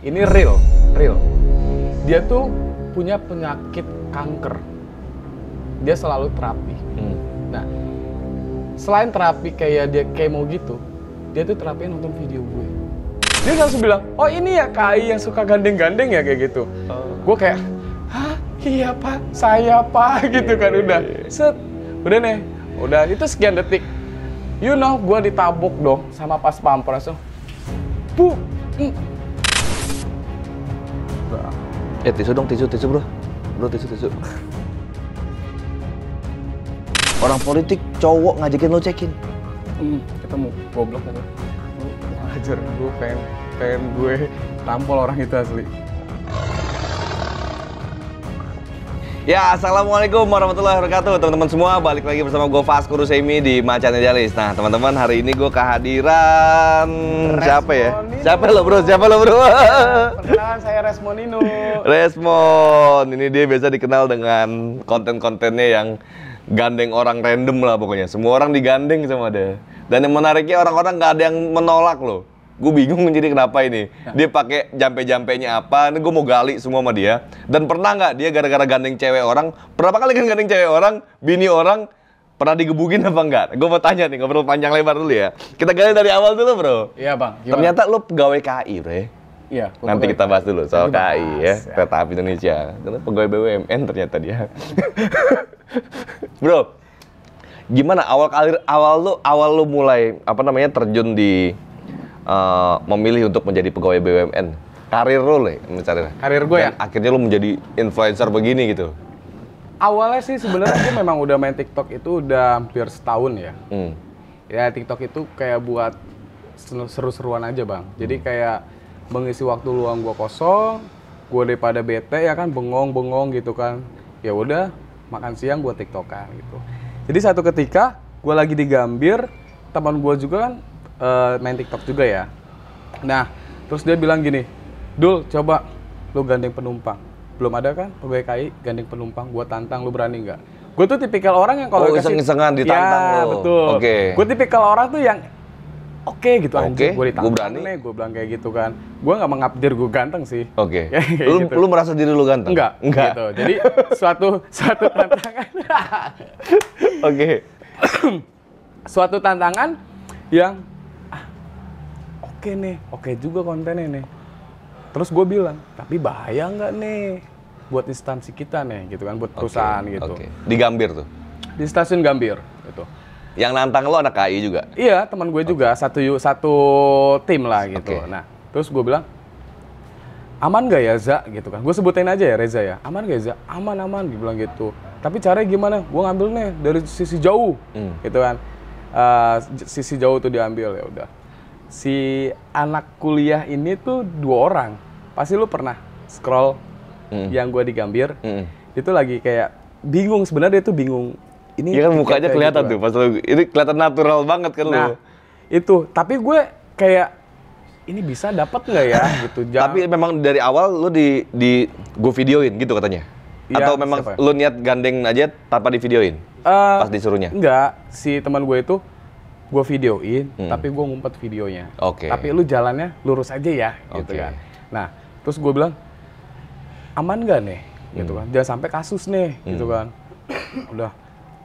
Ini real, real. Dia tuh punya penyakit kanker. Dia selalu terapi. Hmm. Nah, selain terapi kayak dia kemo gitu, dia tuh terapi nonton video gue. Dia langsung bilang, oh ini ya Kai yang suka gandeng-gandeng ya kayak gitu. Uh. Oh. Gue kayak, hah iya pak, saya pak gitu kan iya, iya, udah. Iya. Set, udah nih, udah itu sekian detik. You know, gue ditabuk dong sama pas pampres tuh. Bu, mm. Eh tisu dong, tisu, tisu bro. Bro tisu, tisu. Orang politik cowok ngajakin lo cekin. Hmm, ketemu goblok kan. ngajar gue pengen pengen gue tampol orang itu asli. Ya, Assalamualaikum warahmatullahi wabarakatuh Teman-teman semua, balik lagi bersama gue Vasco Rusemi di Macan Idealis Nah, teman-teman hari ini gue kehadiran... Resmonino. Siapa ya? Siapa lo bro? Siapa lo bro? Perkenalan saya Resmonino Resmon, ini dia biasa dikenal dengan konten-kontennya yang gandeng orang random lah pokoknya Semua orang digandeng sama dia Dan yang menariknya orang-orang gak ada yang menolak loh gue bingung jadi kenapa ini ya. dia pakai jampe nya apa ini gue mau gali semua sama dia dan pernah nggak dia gara-gara gandeng cewek orang berapa kali kan gandeng cewek orang bini orang pernah digebukin apa enggak? Gue mau tanya nih, perlu panjang lebar dulu ya. Kita gali dari awal dulu, bro. Iya, bang. Gimana? Ternyata lo pegawai KI, bro. Iya. Nanti kita bahas dulu soal KI ya, ya, kereta api Indonesia. Karena pegawai BUMN ternyata dia. bro, gimana awal karir awal lo awal lo mulai apa namanya terjun di Eh, memilih untuk menjadi pegawai BUMN? Karir lo, nih, mencari. Karir gue ya? Dan ya? akhirnya lo menjadi influencer begini gitu. Awalnya sih sebenarnya gue memang udah main TikTok itu udah hampir setahun ya. Hmm. Ya TikTok itu kayak buat seru-seruan aja bang. Jadi hmm. kayak mengisi waktu luang gue kosong, gue daripada bete ya kan bengong-bengong gitu kan. Ya udah makan siang gue tiktokan gitu. Jadi satu ketika gue lagi di Gambir, teman gue juga kan uh, main TikTok juga ya. Nah, terus dia bilang gini, Dul, coba lu gandeng penumpang. Belum ada kan pegawai KAI gandeng penumpang, gua tantang, lu berani nggak? Gue tuh tipikal orang yang kalau oh, kasih... iseng-isengan ditantang ya, lo. betul. Oke. Okay. Gue tipikal orang tuh yang oke okay, gitu okay. anjir gue ditanggung berani. nih gue bilang kayak gitu kan gue nggak mengupdir gue ganteng sih oke okay. lu, gitu. lu merasa diri lu ganteng enggak enggak gitu. jadi suatu suatu tantangan oke okay. suatu tantangan yang oke okay nih oke okay juga kontennya nih terus gue bilang tapi bahaya nggak nih buat instansi kita nih gitu kan buat perusahaan okay. gitu okay. di Gambir tuh di stasiun Gambir gitu yang nantang lo anak KI juga iya teman gue juga satu satu tim lah gitu okay. nah terus gue bilang aman nggak ya Za gitu kan gue sebutin aja ya Reza ya aman nggak ya Za aman aman dibilang gitu tapi caranya gimana gue ngambil nih dari sisi jauh hmm. gitu kan uh, sisi jauh tuh diambil ya udah si anak kuliah ini tuh dua orang. Pasti lu pernah scroll mm. yang gue digambir. mm. itu lagi kayak bingung sebenarnya dia tuh bingung. Ini ya kan mukanya kelihatan gitu. tuh pas lu ini kelihatan natural banget kan nah, lu. Itu, tapi gue kayak ini bisa dapat nggak ya gitu. Jam. Tapi memang dari awal lu di di gue videoin gitu katanya. Ya, Atau memang siapa? Ya? lu niat gandeng aja tanpa di videoin? Uh, pas disuruhnya. Enggak, si teman gue itu gue videoin, hmm. tapi gue ngumpet videonya. Oke. Okay. Tapi lu jalannya lurus aja ya, gitu kan. Nah, terus gue bilang, aman gak nih, gitu hmm. gitu kan. Jangan sampai kasus nih, gitu hmm. gitu kan. Udah.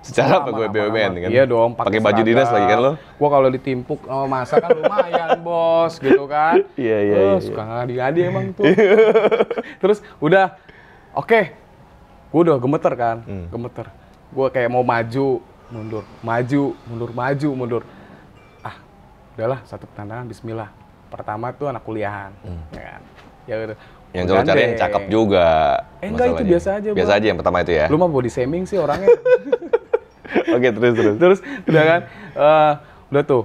Secara apa gue BUMN kan? Iya dong. Pakai baju dinas lagi kan lo? Gue kalau ditimpuk oh, eh, masa kan lumayan bos, gitu kan. Iya iya. iya. iya. suka ngadi-ngadi emang tuh. terus udah, oke. Okay. Gue udah gemeter kan, hmm. gemeter. Gue kayak mau maju, mundur, maju, mundur, maju, mundur udahlah satu tantangan Bismillah pertama tuh anak kuliahan hmm. ya kan ya udah gitu. yang lo cari yang cakep juga eh, enggak itu biasa aja biasa bang. aja yang pertama itu ya lu mah body shaming sih orangnya oke okay, terus terus terus udah kan uh, udah tuh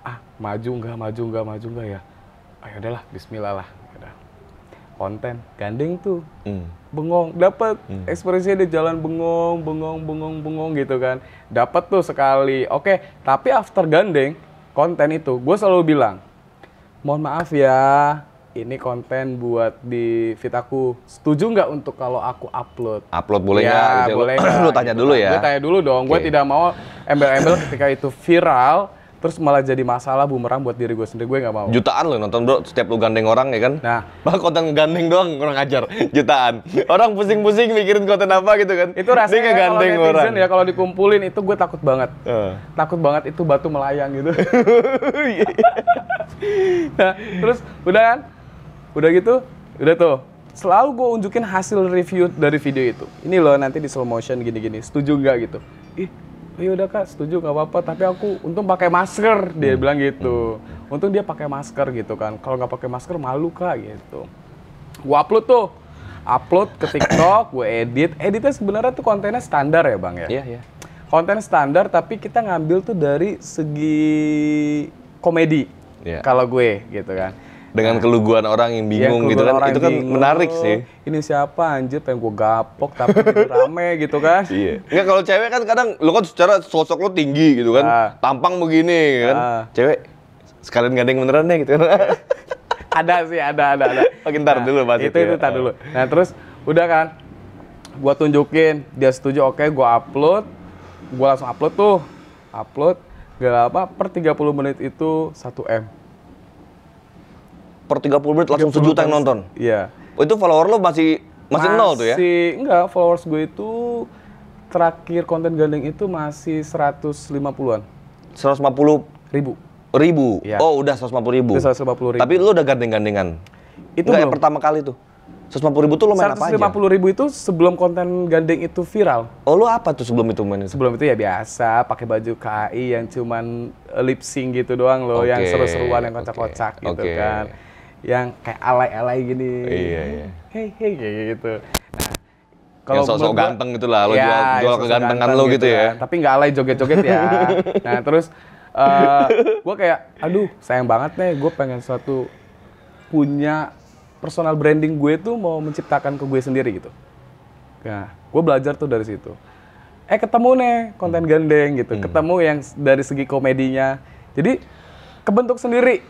ah maju enggak maju enggak maju enggak ya ayo ah, ya udahlah Bismillah lah gitu. konten gandeng tuh hmm. bengong dapat hmm. ekspresinya dia jalan bengong bengong bengong bengong gitu kan dapat tuh sekali oke tapi after gandeng konten itu gue selalu bilang mohon maaf ya ini konten buat di feed aku setuju nggak untuk kalau aku upload upload boleh ya, nggak gitu ya, boleh lu tanya gitu dulu ya gue tanya dulu dong okay. gue tidak mau embel-embel ketika itu viral terus malah jadi masalah bumerang buat diri gue sendiri gue nggak mau jutaan lo nonton bro setiap lo gandeng orang ya kan nah bahkan konten gandeng doang kurang ajar jutaan orang pusing-pusing mikirin konten apa gitu kan itu rasanya kalau netizen kalau orang ya kalau dikumpulin itu gue takut banget uh. takut banget itu batu melayang gitu nah, terus udah kan udah gitu udah tuh selalu gue unjukin hasil review dari video itu ini loh nanti di slow motion gini-gini setuju nggak gitu ih Iya udah kak, setuju nggak apa-apa. Tapi aku untung pakai masker, dia bilang gitu. Untung dia pakai masker gitu kan. Kalau nggak pakai masker malu kak gitu. Gua upload tuh, upload ke TikTok, gue edit. Editnya sebenarnya tuh kontennya standar ya bang ya. Iya iya. Konten standar, tapi kita ngambil tuh dari segi komedi. Yeah. Kalau gue gitu kan dengan nah. keluguan orang yang iya, bingung ya, gitu kan itu kan bingung, menarik sih ini siapa anjir pengen gue gapok tapi gitu rame gitu kan iya nggak kalau cewek kan kadang lo kan secara sosok lo tinggi gitu kan nah. tampang begini ya kan ah. cewek sekalian gandeng beneran deh gitu kan ada sih ada ada ada oh, ntar nah, dulu mas itu itu, ya. itu ntar dulu ah. nah terus udah kan gue tunjukin dia setuju oke okay, gue upload gue langsung upload tuh upload gak apa per 30 menit itu 1 m per 30 menit langsung sejuta yang nonton. Iya. Oh, itu follower lo masih masih, masih nol tuh ya? Masih enggak, followers gue itu terakhir konten gandeng itu masih 150-an. 150 ribu. Ribu. Ya. Oh, udah 150 ribu. Udah 150 ribu. Tapi lo udah gandeng-gandengan. Itu Enggak yang pertama kali tuh. 150 ribu tuh lo main apa aja? 150 ribu itu sebelum konten gandeng itu viral. Oh lo apa tuh sebelum itu main Sebelum itu ya biasa, pakai baju KAI yang cuman eh, lip sync gitu doang lo. okay. yang seru-seruan, yang kocak-kocak okay. gitu okay. kan yang kayak alay-alay gini. Iya, iya. Hei, hei kayak gitu. Nah, kalau sok ganteng gitu lah, lo ya, jual, jual kegantengan lo gitu, ya. ya. Tapi nggak alay joget-joget ya. nah, terus uh, eh, gue kayak, aduh sayang banget nih, gue pengen suatu punya personal branding gue tuh mau menciptakan ke gue sendiri gitu. Nah, gue belajar tuh dari situ. Eh ketemu nih konten gandeng gitu, hmm. ketemu yang dari segi komedinya. Jadi kebentuk sendiri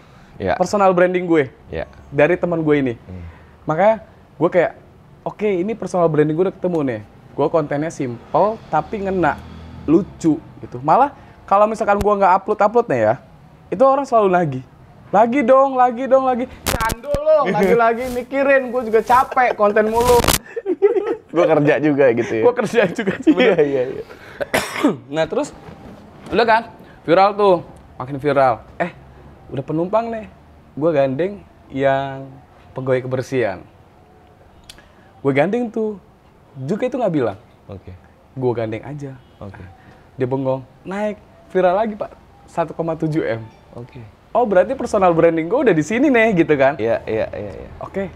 yeah. personal branding gue yeah. dari teman gue ini. Hmm. Makanya gue kayak oke okay, ini personal branding gue udah ketemu nih. Gue kontennya simple tapi ngena, lucu gitu. Malah kalau misalkan gue nggak upload upload nih ya, itu orang selalu lagi, lagi dong, lagi dong, lagi candu lo, lagi-lagi mikirin gue juga capek konten mulu. gue kerja juga gitu ya. Gue kerja juga sih. Iya, iya, iya, iya. nah terus udah kan viral tuh makin viral eh udah penumpang nih gue gandeng yang pegawai kebersihan gue gandeng tuh juga itu nggak bilang oke okay. gue gandeng aja oke okay. dia bengong naik viral lagi pak 1,7 m oke okay. oh berarti personal branding gue udah di sini nih gitu kan iya iya iya ya, oke okay.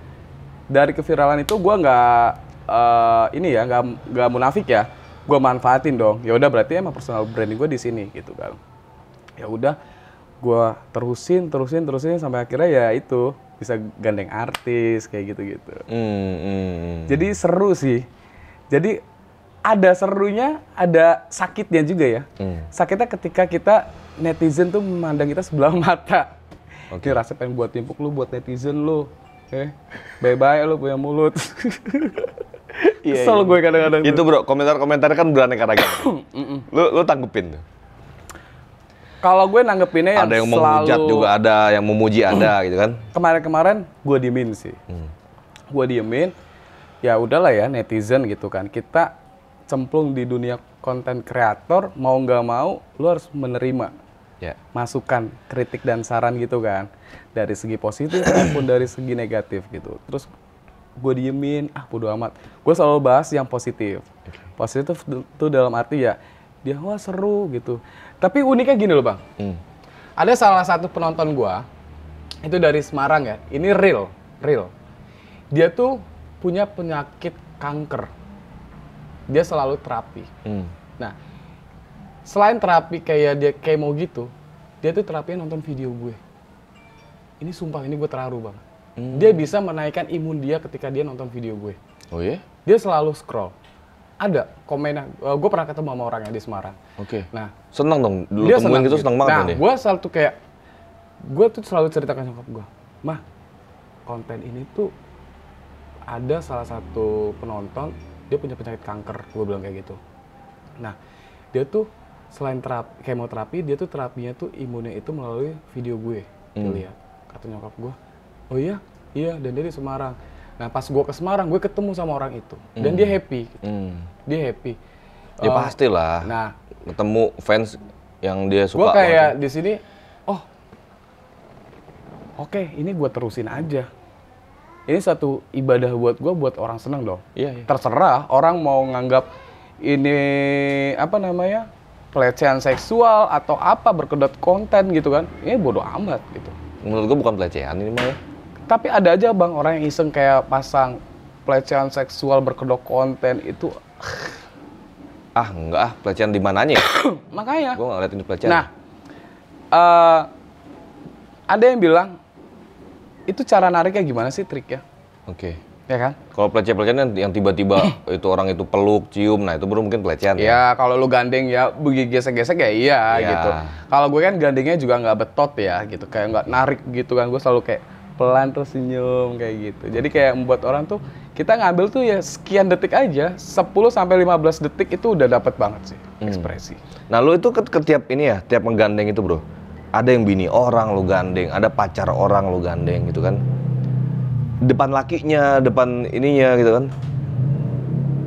dari keviralan itu gue nggak uh, ini ya nggak nggak munafik ya gue manfaatin dong ya udah berarti emang personal branding gue di sini gitu kan ya udah gue terusin terusin terusin sampai akhirnya ya itu bisa gandeng artis kayak gitu gitu mm, mm. jadi seru sih jadi ada serunya ada sakitnya juga ya mm. sakitnya ketika kita netizen tuh memandang kita sebelah mata okay. rasa pengen buat timpuk lu buat netizen lu eh bye bye lu punya mulut iya, Kesel yeah, yeah. gue kadang-kadang. Itu bro, komentar-komentar kan beraneka ragam. lu lu tanggupin tuh. Kalau gue nanggepinnya yang ada yang selalu... menghujat juga ada, yang memuji ada hmm. gitu kan. Kemarin-kemarin gue diemin sih. Hmm. Gue diemin. Ya udahlah ya netizen gitu kan. Kita cemplung di dunia konten kreator mau nggak mau lu harus menerima yeah. masukan, kritik dan saran gitu kan. Dari segi positif maupun dari segi negatif gitu. Terus gue diemin, ah bodo amat. Gue selalu bahas yang positif. Positif tuh dalam arti ya dia wah seru gitu tapi uniknya gini loh bang. Hmm. Ada salah satu penonton gua itu dari Semarang ya. Ini real, real. Dia tuh punya penyakit kanker. Dia selalu terapi. Hmm. Nah, selain terapi kayak dia kemo gitu, dia tuh terapi nonton video gue. Ini sumpah ini gue terharu bang. Hmm. Dia bisa menaikkan imun dia ketika dia nonton video gue. Oh iya? Dia selalu scroll ada komennya, Uh, eh, gue pernah ketemu sama orangnya di Semarang. Oke. Okay. Nah, senang dong. Dulu dia temuin gitu, senang gitu. banget nah, ya. Gue selalu tuh kayak, gue tuh selalu ceritakan nyokap gue, mah konten ini tuh ada salah satu penonton dia punya penyakit kanker, gue bilang kayak gitu. Nah, dia tuh selain terapi, kemoterapi, dia tuh terapinya tuh imunnya itu melalui video gue. Hmm. lihat, gitu ya. kata nyokap gue, oh iya, iya, dan dia di Semarang Nah pas gue ke Semarang gue ketemu sama orang itu mm. dan hmm. dia happy, gitu. Hmm. dia happy. Ya uh, pastilah. Nah ketemu fans yang dia suka. Gue kayak di sini, oh oke okay, ini gue terusin aja. Ini satu ibadah buat gue buat orang seneng dong. Iya, iya. Terserah orang mau nganggap ini apa namanya pelecehan seksual atau apa berkedok konten gitu kan. Ini bodoh amat gitu. Menurut gue bukan pelecehan ini mah ya tapi ada aja bang orang yang iseng kayak pasang pelecehan seksual berkedok konten itu. ah, ah enggak ah pelecehan di mananya? Ya? Makanya. Gue nggak ngeliatin pelecehan. Nah, uh, ada yang bilang itu cara nariknya gimana sih triknya? Oke. Okay. Ya kan? Kalau pelecehan-pelecehan yang tiba-tiba itu orang itu peluk, cium, nah itu baru mungkin pelecehan. Ya, ya? kalau lu gandeng ya begi gesek-gesek ya iya ya. gitu. Kalau gue kan gandengnya juga nggak betot ya gitu, kayak nggak narik gitu kan. Gue selalu kayak pelan terus senyum kayak gitu. Jadi kayak membuat orang tuh kita ngambil tuh ya sekian detik aja, 10 sampai 15 detik itu udah dapat banget sih hmm. ekspresi. Hmm. Nah, lu itu ke, ke tiap ini ya, tiap menggandeng itu, Bro. Ada yang bini orang lu gandeng, ada pacar orang lu gandeng gitu kan. Depan lakinya, depan ininya gitu kan.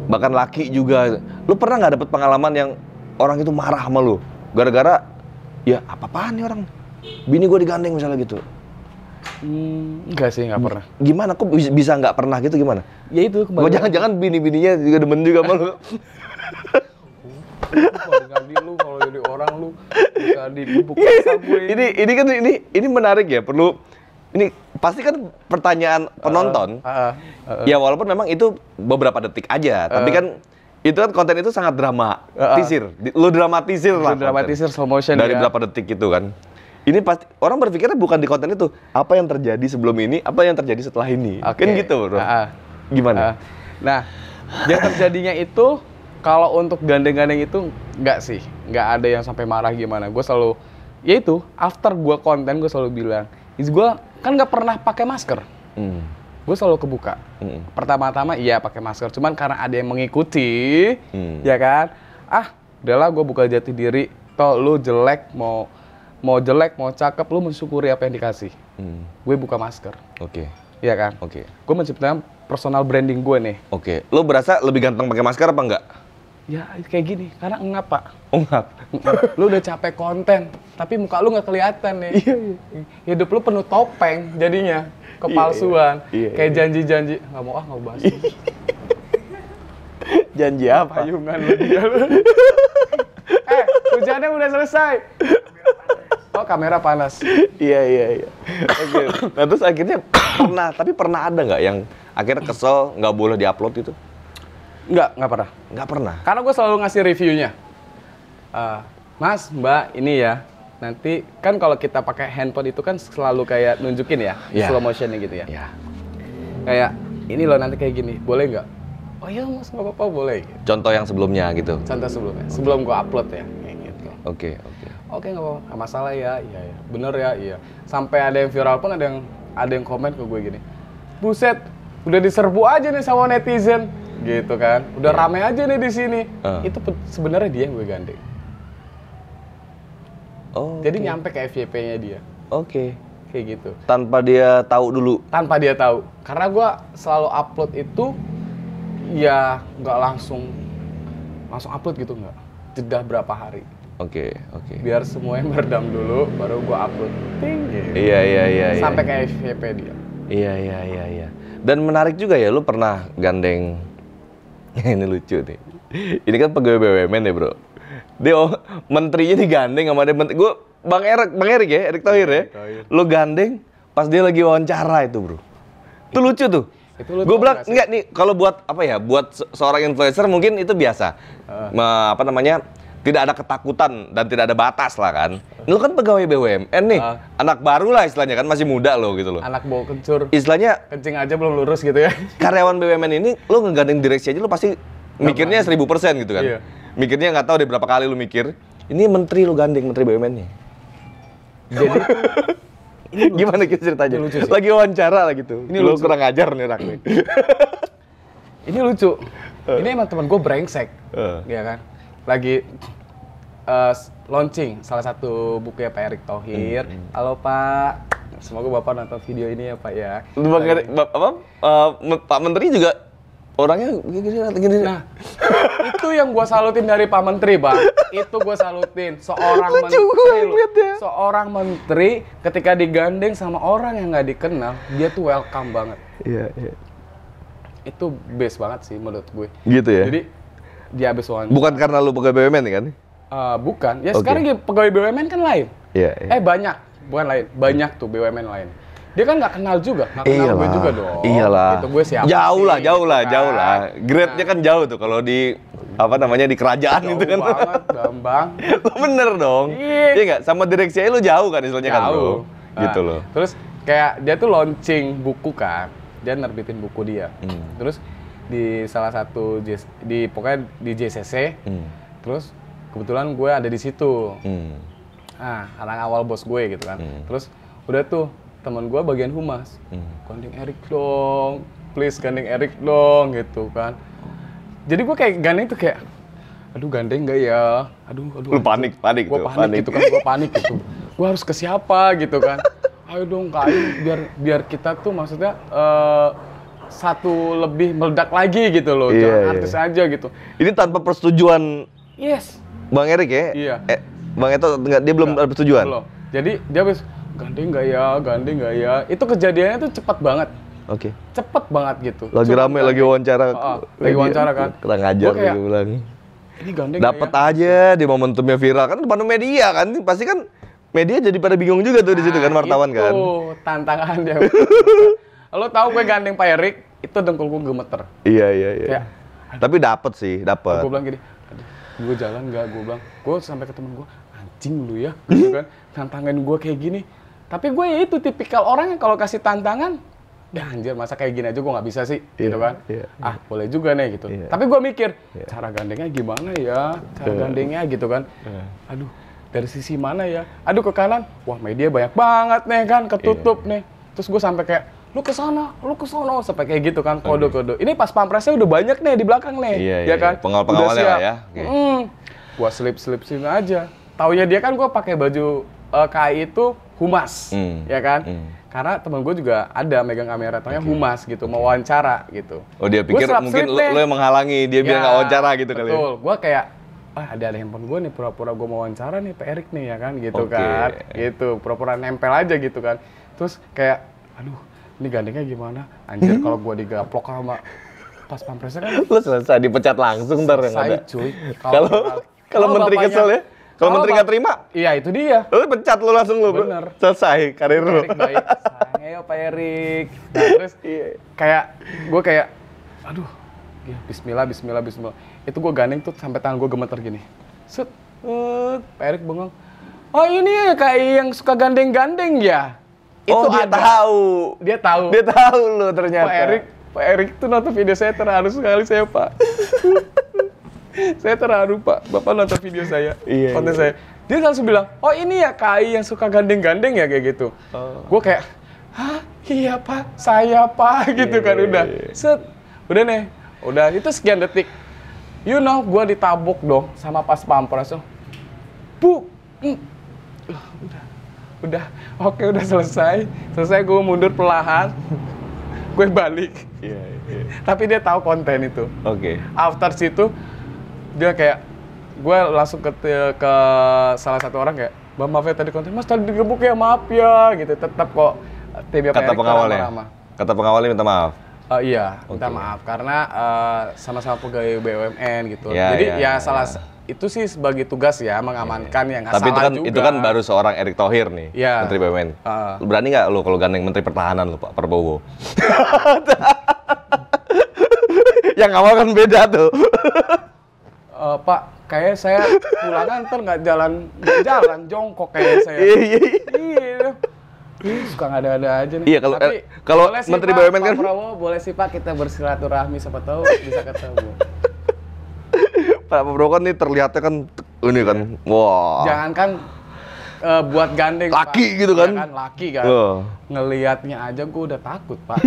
Bahkan laki juga. Lu pernah nggak dapet pengalaman yang orang itu marah sama lu gara-gara ya apa-apaan nih orang? Bini gue digandeng misalnya gitu Hmm, enggak sih, enggak hmm. pernah. Gimana? Kok bisa enggak pernah gitu gimana? Ya itu kembali. Gua jangan-jangan bini-bininya juga demen juga sama lu. lu kalau jadi orang lu bisa dibubuk iya, iya. gue. Ini ini kan ini ini menarik ya, perlu ini pasti kan pertanyaan penonton. Uh, uh, uh, uh, ya walaupun memang itu beberapa detik aja, uh, tapi kan itu kan konten itu sangat drama Uh, uh, lu dramatisir lah. Dramatisir slow motion dari ya. berapa detik itu kan ini pasti orang berpikirnya bukan di konten itu apa yang terjadi sebelum ini apa yang terjadi setelah ini okay. kan gitu bro uh-uh. gimana uh nah yang terjadinya itu kalau untuk gandeng-gandeng itu nggak sih nggak ada yang sampai marah gimana gue selalu ya itu after gue konten gue selalu bilang is gue kan nggak pernah pakai masker hmm. gue selalu kebuka hmm. pertama-tama iya pakai masker cuman karena ada yang mengikuti hmm. ya kan ah udahlah gue buka jati diri toh lu jelek mau mau jelek mau cakep lu mensyukuri apa yang dikasih hmm. gue buka masker oke okay. Iya kan? Oke. Okay. Gue menciptakan personal branding gue nih. Oke. Okay. Lo berasa lebih ganteng pakai masker apa enggak? Ya kayak gini, karena enggak pak. Oh, ngap. lu udah capek konten, tapi muka lu nggak kelihatan nih. Iya, iya. Hidup lu penuh topeng jadinya, iya, kepalsuan. Iya, iya. Kayak iya. janji-janji, nggak mau ah nggak bahas. Iya. janji apa? Payungan lu dia. eh, hujannya udah selesai kok oh, kamera panas. iya iya iya. Oke. Nah terus akhirnya pernah, tapi pernah ada nggak yang akhirnya kesel nggak boleh diupload itu? Nggak, nggak pernah. Nggak pernah. Karena gue selalu ngasih reviewnya. Uh, Mas, Mbak, ini ya. Nanti kan kalau kita pakai handphone itu kan selalu kayak nunjukin ya, yeah. slow motionnya gitu ya. Yeah. Kayak ini loh nanti kayak gini, boleh nggak? Oh iya mas nggak apa-apa boleh. Contoh yang sebelumnya gitu. Contoh sebelumnya, sebelum gua upload ya, Oke. gitu. Oke. Okay, okay oke okay, nggak apa-apa masalah ya iya ya bener ya iya sampai ada yang viral pun ada yang ada yang komen ke gue gini buset udah diserbu aja nih sama netizen gitu kan udah yeah. rame aja nih di sini uh. itu sebenarnya dia yang gue ganti. oh, jadi okay. nyampe ke FYP-nya dia oke okay. kayak gitu tanpa dia tahu dulu tanpa dia tahu karena gue selalu upload itu ya nggak langsung langsung upload gitu nggak jeda berapa hari Oke, okay, oke. Okay. Biar semuanya meredam dulu, baru gua upload. Ting, Iya, iya, iya. iya. Sampai ke FYP dia. Iya, iya, iya, iya. Dan menarik juga ya, lu pernah gandeng. ini lucu nih. Ini kan pegawai BUMN ya, bro. Dia oh, menterinya digandeng sama dia. Menteri. Gua Bang Erik, Bang Erik ya, Erik Thohir ya. Lu gandeng pas dia lagi wawancara itu, bro. Itu lucu tuh. gue bilang enggak nih kalau buat apa ya buat seorang influencer mungkin itu biasa uh. Me, apa namanya tidak ada ketakutan dan tidak ada batas lah kan. Lu kan pegawai BUMN nih, uh. anak baru lah istilahnya kan masih muda lo gitu loh. Anak bawa kencur. Istilahnya kencing aja belum lurus gitu ya. Karyawan BUMN ini lu ngegandeng direksi aja lu pasti mikirnya seribu persen gitu kan. Iya. Mikirnya nggak tahu deh berapa kali lu mikir. Ini menteri lu gandeng menteri BUMN nih. Jadi iya. ini gimana kita ceritanya? lucu sih. Lagi wawancara lah gitu. Ini lu kurang ajar nih rakyat, ini lucu. Eh. Ini emang teman gue brengsek, uh. ya kan? lagi uh, launching salah satu buku ya Pak Erick Thohir. Mm -hmm. Halo Pak, semoga Bapak nonton video ini ya Pak ya. Bang Erick, apa? Uh, Pak Menteri juga orangnya gini gini. Nah, itu yang gue salutin dari Pak Menteri, Pak. Itu gue salutin seorang Lucu menteri. Gue ya. Seorang menteri ketika digandeng sama orang yang nggak dikenal, dia tuh welcome banget. Iya, iya. Itu best banget sih menurut gue. Gitu ya. Jadi di Abis One. Bukan karena lu pegawai BUMN kan? Uh, bukan. Ya okay. sekarang ya, pegawai BUMN kan lain. Iya. Yeah, yeah. Eh banyak, bukan lain. Banyak tuh BUMN lain. Dia kan nggak kenal juga, nggak kenal iyalah, gue juga dong. Iyalah. Itu gue siapa Jauh lah, gitu jauh lah, kan? jauh lah. Grade-nya kan jauh tuh kalau di apa namanya di kerajaan jauh itu kan. Banget, lo bener dong. Iya. iya nggak? Sama direksi lu lo jauh kan istilahnya kan, jauh. kan bro. Nah, gitu loh. Terus kayak dia tuh launching buku kan. Dia nerbitin buku dia. Hmm. Terus di salah satu JC, di pokoknya di JCC. Hmm. Terus kebetulan gue ada di situ. Hmm. Ah, anak awal bos gue gitu kan. Hmm. Terus udah tuh teman gue bagian humas. Hmm. Gandeng Erik dong, please gandeng Erik dong gitu kan. Jadi gue kayak gandeng tuh kayak aduh gandeng gak ya aduh aduh lu panik panik gue panik, panik gitu kan gue panik gitu gue harus ke siapa gitu kan ayo dong kayu biar biar kita tuh maksudnya uh, satu lebih meledak lagi gitu loh, yeah, jangan yeah. aja gitu. Ini tanpa persetujuan. Yes. Bang Erik ya? Iya. Eh, Bang Eto enggak dia belum ada persetujuan. Belum. Jadi dia habis gandeng nggak ya, gandeng nggak ya. Itu kejadiannya tuh cepat banget. Oke. Okay. Cepet banget gitu. Lagi Cuma rame, lagi wawancara. Uh, uh, lagi wawancara kan. ngajar gitu kayak, lagi. bilang. Ini gandeng Dapat ya? aja di momentumnya viral kan depan media kan, pasti kan media jadi pada bingung juga tuh nah, di situ kan ah, wartawan itu kan. Gitu. tantangan dia. lo tau gue gandeng Pak Erik, itu dengkul gue gemeter. Iya, iya, iya. Kayak, Tapi dapet sih, dapet. Gue bilang gini, gue jalan gak gue bilang, gue sampai ke temen gue, anjing lu ya, gitu kan, tantangan gue kayak gini. Tapi gue ya itu tipikal orang yang kalau kasih tantangan, ya anjir masa kayak gini aja gue nggak bisa sih, yeah, gitu kan. Yeah, yeah. Ah boleh juga nih gitu. Yeah. Tapi gue mikir, yeah. cara gandengnya gimana ya, cara yeah. gandengnya gitu kan. Yeah. Aduh, dari sisi mana ya? Aduh ke kanan, wah media banyak banget nih kan, ketutup yeah. nih. Terus gue sampai kayak, lu ke sana, lu ke sono sampai kayak gitu kan kode-kode. Ini pas pampresnya udah banyak nih di belakang nih. Iya, ya iya, kan? Iya. Pengawal-pengawalnya ya. ya. Okay. Mm, gua slip-slip sini aja. Taunya dia kan gua pakai baju uh, eh, KAI itu humas, mm. ya kan? Mm. Karena temen gue juga ada megang kamera, tanya okay. humas gitu, okay. mau wawancara gitu. Oh dia pikir mungkin lo, lo yang menghalangi, dia ya, biar nggak wawancara gitu ya? betul. kali. Betul, gue kayak ah ada ada handphone gue nih pura-pura gue mau wawancara nih Pak Erik nih ya kan gitu okay. kan gitu pura-pura nempel aja gitu kan terus kayak aduh ini gandengnya gimana? Anjir hmm? kalau gua digaplok sama pas pampresnya kan lu selesai dipecat langsung ntar yang ada. cuy. Kalau kalau menteri bapanya, kesel ya. Kalau menteri nggak terima? Iya itu dia. Lu pecat lu langsung lu. Bener. Selesai karir lu. Sayang ayo Pak Erik. Nah, terus iya. kayak gue kayak aduh ya, Bismillah Bismillah Bismillah. Itu gue gandeng tuh sampai tangan gue gemeter gini. Set. Uh, Pak Erik bengong. Oh ini ya kayak yang suka gandeng-gandeng ya. Oh, itu oh, dia ada. tahu. Dia tahu. Dia tahu lo ternyata. Pak Erik, Pak Erik itu nonton video saya terharu sekali saya, Pak. saya terharu, Pak. Bapak nonton video saya, iya, konten iya. saya. Dia langsung bilang, "Oh, ini ya Kai yang suka gandeng-gandeng ya kayak gitu." Oh. Gue kayak, "Hah? Iya, Pak. Saya, Pak." Iya, gitu iya, kan iya, udah. Iya, iya. Set. Udah nih. Udah, itu sekian detik. You know, gue ditabuk dong sama pas pampres. Bu. Mm. Uh, udah udah oke okay, udah selesai selesai gue mundur perlahan gue balik yeah, yeah. tapi dia tahu konten itu oke okay. after situ dia kayak gue langsung ke ke salah satu orang kayak bang maaf ya tadi konten mas tadi digebuk ya maaf ya gitu tetap kok apa kata pengawalnya ramah. kata pengawalnya minta maaf Uh, iya, okay. minta maaf karena eh, sama-sama uh, pegawai BUMN gitu. Yeah, Jadi yeah, ya salah itu sih sebagai tugas ya mengamankan yeah. yang asal Tapi kan- itu kan juga. itu kan baru seorang Erick Thohir nih, yeah. Menteri BUMN. Uh. Ah. Berani nggak lo kalau gandeng Menteri Pertahanan lo Pak Prabowo? yang awal kan beda tuh. uh, Pak, kayak saya pulang ntar nggak jalan jalan jongkok kayak saya. Iya iya iya. iya. suka nggak ada-ada aja nih. Iya kalau eh, kalau Menteri Pak, BUMN kan Pak Prabowo boleh sih Pak kita bersilaturahmi siapa tahu bisa ketemu. Pak Bro kan ini terlihatnya kan ini kan. Iya. Wah. Wow. Jangan kan uh, eh, buat gandeng laki pak. gitu kan. Jangan iya laki kan. Uh. Ngelihatnya aja gue udah takut, Pak.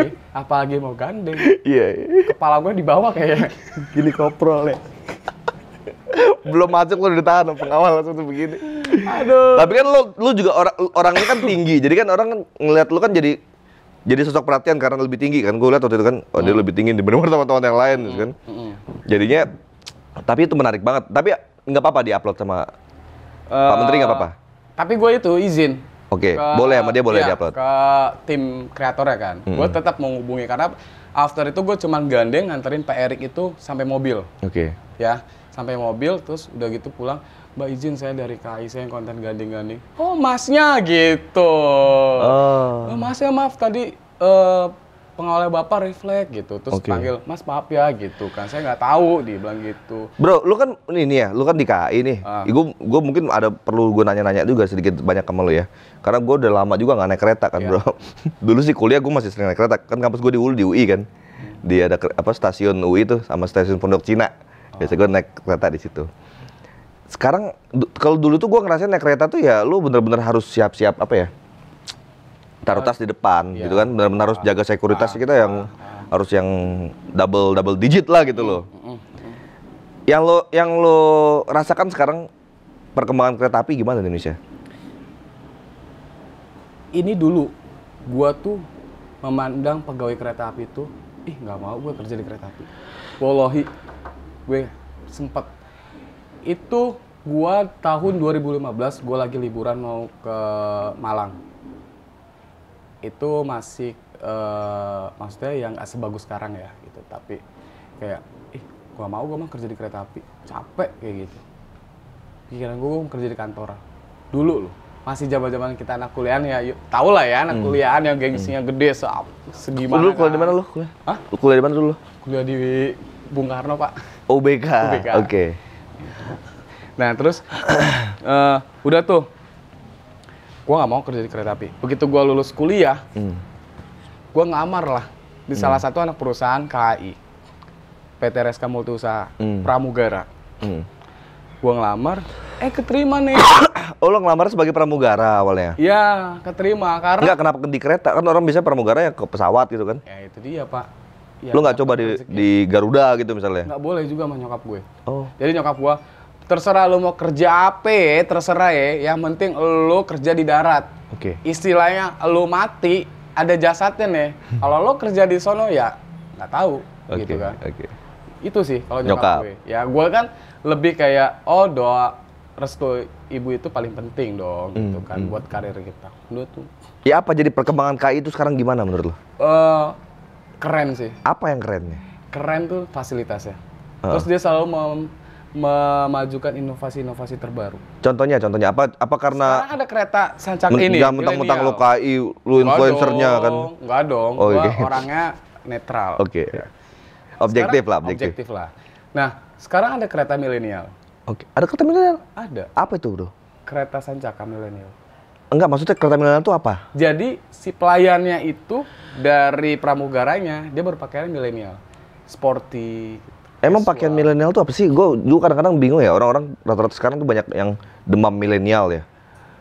eh, apalagi mau gandeng. Iya. yeah. Kepala gue di bawah kayak Gini koprol ya. Belum masuk lo ditahan pengawal langsung begini. Aduh. Tapi kan lo lo juga orang orangnya kan tinggi. jadi kan orang ngelihat lo kan jadi jadi sosok perhatian karena lebih tinggi kan. Gue lihat waktu itu kan, oh hmm. dia lebih tinggi dibanding teman-teman yang lain hmm. kan. Hmm. hmm, hmm. Jadinya tapi itu menarik banget. Tapi nggak apa-apa diupload sama uh, Pak Menteri nggak apa-apa. Eh, tapi gue itu izin. Oke, okay. boleh sama dia boleh iya, diupload. Ke tim kreator ya kan. hmm Gue tetap menghubungi karena after itu gue cuman gandeng nganterin Pak Erik itu sampai mobil. Oke. Okay. Ya, sampai mobil terus udah gitu pulang. Mbak izin saya dari KAI saya yang konten gandeng-gandeng. Oh masnya gitu. Oh. oh masnya maaf tadi uh, pengelola bapak reflek gitu terus okay. panggil mas maaf ya gitu kan saya nggak tahu dibilang gitu bro lu kan ini ya lu kan di KAI nih uh. Ah. gue gue mungkin ada perlu gue nanya-nanya juga sedikit banyak sama lu ya karena gue udah lama juga nggak naik kereta kan yeah. bro dulu sih kuliah gue masih sering naik kereta kan kampus gue di UL di UI kan hmm. di ada apa stasiun UI itu sama stasiun Pondok Cina oh. biasa gue naik kereta di situ sekarang kalau dulu tuh gue ngerasain naik kereta tuh ya lu bener-bener harus siap-siap apa ya taruh tas di depan ya. gitu kan benar-benar harus jaga sekuritas ah. kita yang harus yang double double digit lah gitu loh. Mm, mm, mm. Yang lo yang lo rasakan sekarang perkembangan kereta api gimana di Indonesia? Ini dulu gua tuh memandang pegawai kereta api itu ih nggak mau gue kerja di kereta api. Wallahi gue sempat itu gua tahun 2015 gua lagi liburan mau ke Malang itu masih uh, maksudnya yang sebagus sekarang ya gitu tapi kayak ih eh, gua mau gua mah kerja di kereta api capek kayak gitu pikiran gua, gua kerja di kantor dulu loh masih zaman zaman kita anak kuliahan ya yuk, tau lah ya anak hmm. kuliahan yang gengsinya hmm. gede se segimana dulu kuliah di kan. mana lo kuliah Hah? kuliah di mana dulu kuliah di Bung Karno pak OBK, OBK. oke okay. nah terus uh, udah tuh gue nggak mau kerja di kereta api begitu gue lulus kuliah hmm. gue ngamar lah di hmm. salah satu anak perusahaan KAI PT Reska Multiusaha hmm. Pramugara hmm. gue ngelamar eh keterima nih oh lo ngelamar sebagai pramugara awalnya Iya, keterima karena Enggak kenapa di kereta kan orang bisa pramugara ya ke pesawat gitu kan ya itu dia pak ya, lo nggak coba di, di Garuda gitu misalnya nggak boleh juga sama nyokap gue oh jadi nyokap gue terserah lo mau kerja apa ya, terserah ya. Yang penting lo kerja di darat. Oke. Okay. Istilahnya lo mati ada jasadnya nih. Kalau lo kerja di sono ya nggak tahu okay. gitu kan. Oke. Okay. Itu sih kalau nyokap, nyokap. gue. Ya gue kan lebih kayak oh doa restu ibu itu paling penting dong hmm, gitu kan hmm. buat karir kita. Lu tuh. Ya apa jadi perkembangan KI itu sekarang gimana menurut lo? Uh, eh, keren sih. Apa yang kerennya? Keren tuh fasilitasnya. Uh. Terus dia selalu mem memajukan inovasi-inovasi terbaru. Contohnya, contohnya apa? Apa karena sekarang ada kereta sancak ini? Gak mentang-mentang lo KI, lo influencernya kan? Enggak dong, oh, gua iya. orangnya netral. Oke. Okay. Iya. Objektif sekarang, lah, objektif. objektif lah. Nah, sekarang ada kereta milenial. Oke, okay. ada kereta milenial? Ada. Apa itu, bro? Kereta sancaka milenial. Enggak, maksudnya kereta milenial itu apa? Jadi si pelayannya itu dari pramugaranya dia berpakaian milenial, sporty. Emang pakaian milenial tuh apa sih? Gue juga kadang-kadang bingung ya orang-orang rata-rata sekarang tuh banyak yang demam milenial ya.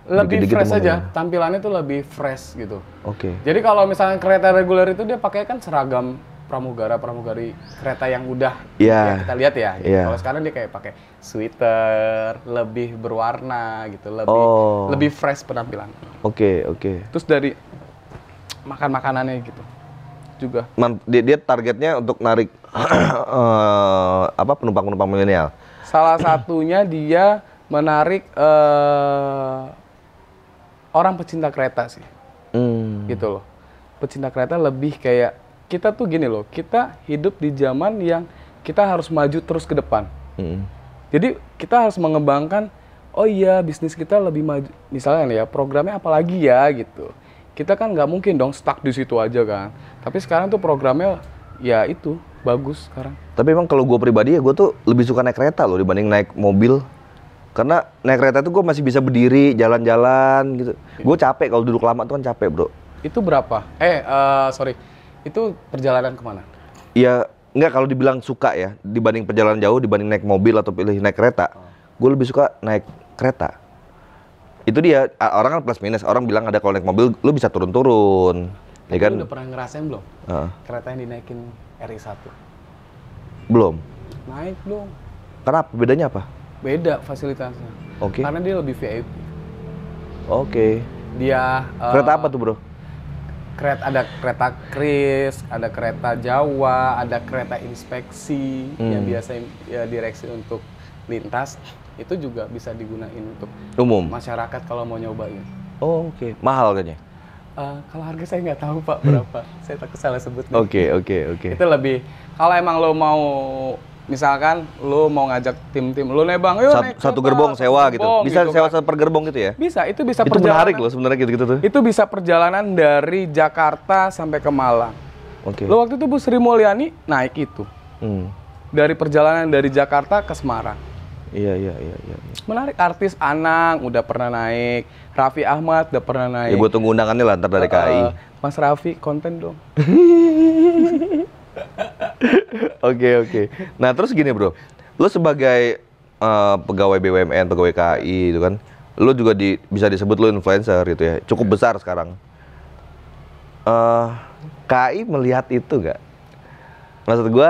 Lebih Dikit -dikit fresh aja, Ya. tampilannya tuh lebih fresh gitu. Oke. Okay. Jadi kalau misalnya kereta reguler itu dia pakai kan seragam pramugara pramugari kereta yang udah yeah. ya kita lihat ya. Gitu. Yeah. Kalau sekarang dia kayak pakai sweater, lebih berwarna gitu, lebih oh. lebih fresh penampilan. Oke okay, oke. Okay. Terus dari makan makanannya gitu juga. Man, dia, dia targetnya untuk narik eh, apa penumpang-penumpang milenial. Salah satunya dia menarik uh, orang pecinta kereta sih. Hmm. Gitu loh. Pecinta kereta lebih kayak kita tuh gini loh, kita hidup di zaman yang kita harus maju terus ke depan. Hmm. Jadi kita harus mengembangkan oh iya bisnis kita lebih maju misalnya ya programnya apalagi ya gitu kita kan nggak mungkin dong stuck di situ aja kan. Tapi sekarang tuh programnya ya itu bagus sekarang. Tapi emang kalau gue pribadi ya gue tuh lebih suka naik kereta loh dibanding naik mobil. Karena naik kereta tuh gue masih bisa berdiri, jalan-jalan gitu. Ya. Gue capek kalau duduk lama tuh kan capek bro. Itu berapa? Eh, uh, sorry. Itu perjalanan kemana? Iya nggak kalau dibilang suka ya. Dibanding perjalanan jauh, dibanding naik mobil atau pilih naik kereta. Oh. Gue lebih suka naik kereta itu dia orang kan plus minus orang bilang ada kalau naik mobil lu bisa turun-turun ya kan udah pernah ngerasain belum uh. kereta yang dinaikin RI1 belum naik belum kenapa bedanya apa beda fasilitasnya oke okay. karena dia lebih VIP oke okay. dia uh, kereta eh, apa tuh bro kereta ada kereta kris ada kereta Jawa ada kereta inspeksi hmm. yang biasa ya, direksi untuk lintas itu juga bisa digunain untuk umum masyarakat kalau mau nyobain. Oh oke, okay. mahal kan Uh, kalau harga saya nggak tahu pak berapa, hmm. saya takut salah sebut. Oke oke oke. Itu lebih kalau emang lo mau misalkan lo mau ngajak tim-tim lo nih bang, yuk Sat, naik satu gerbong sewa gitu. gerbong, gitu, bisa gitu, sewa kan? per gerbong gitu ya? Bisa, itu bisa itu perjalanan. menarik loh sebenarnya gitu-gitu tuh. Itu bisa perjalanan dari Jakarta sampai ke Malang. Oke. Okay. Lo waktu itu Bu Sri Mulyani naik itu. Hmm. Dari perjalanan dari Jakarta ke Semarang Iya, iya, iya, iya, iya. Menarik artis Anang udah pernah naik, Raffi Ahmad udah pernah naik. Ya, gue tunggu undangannya lah dari uh, KI. Mas Raffi konten dong. Oke oke. Okay, okay. Nah terus gini bro, lo sebagai uh, pegawai BUMN, pegawai KAI itu kan, lo juga di, bisa disebut lo influencer gitu ya, cukup iya. besar sekarang. Uh, eh, KI melihat itu gak? Maksud gue,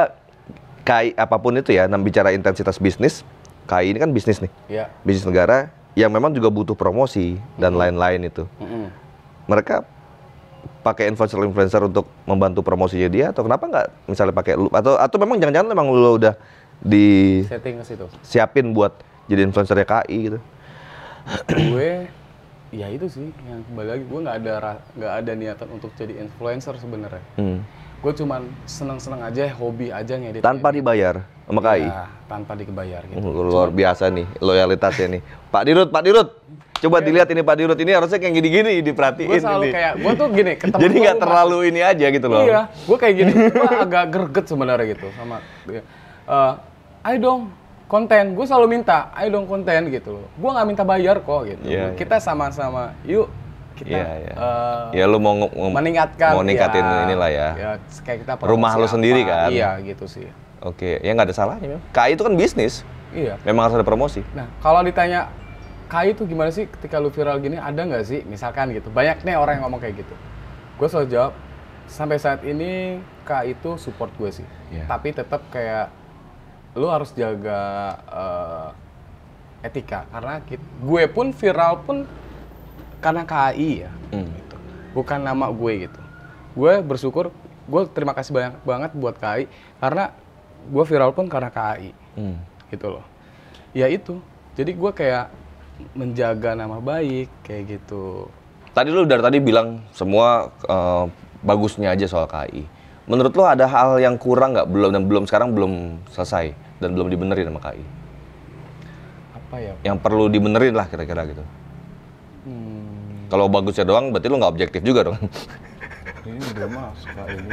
KAI apapun itu ya, bicara intensitas bisnis, KAI ini kan bisnis nih, yeah. bisnis negara yang memang juga butuh promosi dan lain-lain itu. Mm-hmm. Mereka pakai influencer-influencer untuk membantu promosinya dia atau kenapa nggak misalnya pakai lu atau atau memang jangan-jangan memang lu udah di setting ke situ. Siapin buat jadi influencer KI gitu. gue ya itu sih yang kembali lagi gue nggak ada nggak ada niatan untuk jadi influencer sebenarnya. Hmm gue cuman seneng-seneng aja hobi aja ngedit tanpa ngedit. dibayar sama KAI ya, tanpa dikebayar gitu uh, luar cuman, biasa nih loyalitasnya nih Pak Dirut Pak Dirut coba okay. dilihat ini Pak Dirut ini harusnya kayak gini-gini diperhatiin gue selalu kayak gue tuh gini jadi nggak terlalu ini aja gitu loh iya gue kayak gini gue agak gerget sebenarnya gitu sama uh, ayo dong konten gue selalu minta ayo dong konten gitu loh gue nggak minta bayar kok gitu yeah, kita iya. sama-sama yeah. yuk kita yeah, yeah. Uh, ya lu mau meningkatkan mau ningkatin ya, inilah ya, ya kayak kita rumah lu sendiri kan iya gitu sih oke okay. ya nggak ada salahnya iya. KAI KI itu kan bisnis iya memang harus ada promosi nah kalau ditanya KI itu gimana sih ketika lu viral gini ada nggak sih misalkan gitu banyak nih orang yang ngomong kayak gitu gue selalu jawab sampai saat ini KI itu support gue sih yeah. tapi tetap kayak lu harus jaga uh, etika karena kita, gue pun viral pun karena KAI ya hmm. gitu. bukan nama gue gitu gue bersyukur gue terima kasih banyak banget buat KAI karena gue viral pun karena KAI hmm. gitu loh ya itu jadi gue kayak menjaga nama baik kayak gitu tadi lu dari tadi bilang semua uh, bagusnya aja soal KAI menurut lo ada hal yang kurang nggak belum dan belum sekarang belum selesai dan belum dibenerin sama KAI apa ya yang perlu dibenerin lah kira-kira gitu hmm kalau bagusnya doang berarti lu nggak objektif juga dong. Iya, ini udah mas, ini.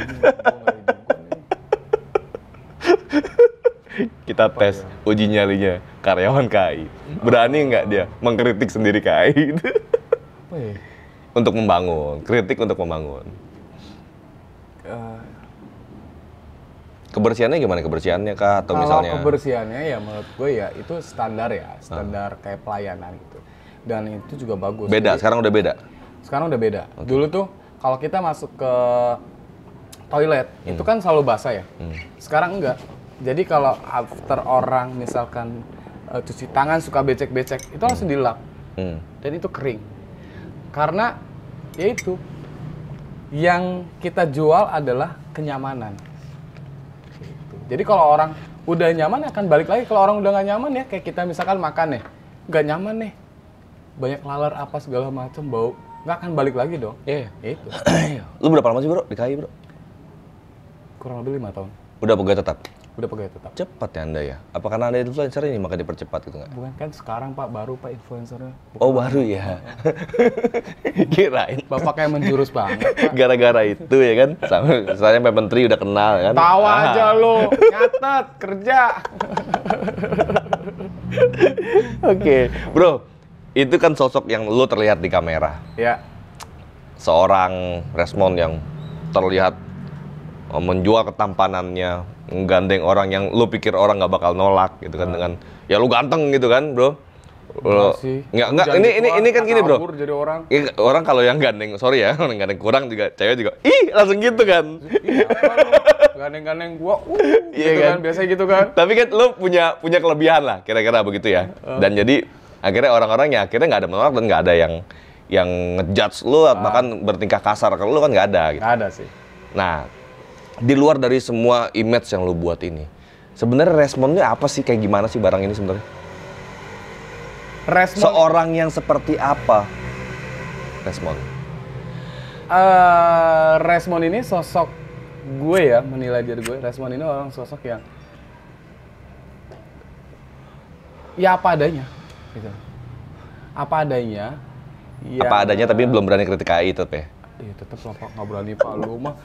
Kita tes ya? uji nyalinya karyawan KAI. Berani nggak dia mengkritik sendiri KAI ya? untuk membangun, kritik untuk membangun. Kebersihannya gimana kebersihannya kak? Atau Kalau misalnya? kebersihannya ya menurut gue ya itu standar ya, standar ah. kayak pelayanan dan itu juga bagus. Beda, Jadi, sekarang udah beda. Sekarang udah beda. Okay. Dulu tuh kalau kita masuk ke toilet hmm. itu kan selalu basah ya. Hmm. Sekarang enggak. Jadi kalau after orang misalkan uh, cuci tangan suka becek-becek, itu langsung hmm. dilap. Hmm. Dan itu kering. Karena yaitu yang kita jual adalah kenyamanan. Jadi kalau orang udah nyaman ya akan balik lagi. Kalau orang udah nggak nyaman ya kayak kita misalkan makan nih, ya. nggak nyaman nih, banyak laler apa segala macam bau nggak akan balik lagi dong iya yeah. itu iya. lu berapa lama sih bro di kayu bro kurang lebih lima tahun udah pegawai tetap udah pegawai tetap cepat ya anda ya apa karena anda influencer ini maka dipercepat gitu nggak bukan kan sekarang pak baru pak influencer bukan oh baru ya kirain bapak kayak menjurus banget gara-gara itu ya kan sama pak pak menteri udah kenal kan tawa Aha. aja lo nyatet kerja oke okay. bro itu kan sosok yang lo terlihat di kamera. Ya. Seorang respon yang terlihat eh, menjual ketampanannya, menggandeng orang yang lo pikir orang nggak bakal nolak gitu kan nah. dengan ya lo ganteng gitu kan, Bro. Lo, nggak nggak ini ini ini kan gini bro jadi orang ya, orang kalau yang gandeng sorry ya orang gandeng kurang juga cewek juga ih langsung gitu kan iya, gandeng-gandeng gua uh, iya gitu kan? kan biasanya gitu kan tapi kan lo punya punya kelebihan lah kira-kira begitu ya uh. dan jadi akhirnya orang-orang yang akhirnya nggak ada menolak dan nggak ada yang yang ngejudge lu ah. bahkan bertingkah kasar kalau lu kan nggak ada gitu. ada sih. Nah, di luar dari semua image yang lu buat ini, sebenarnya responnya apa sih kayak gimana sih barang ini sebenarnya? Respon seorang yang seperti apa? Respon. Uh, respon ini sosok gue ya menilai diri gue. Respon ini orang sosok yang ya apa adanya gitu. Apa adanya. Ya, apa adanya tapi belum berani kritik AI tetep ya. Iya tetep lah Pak, nggak berani Pak lu mah.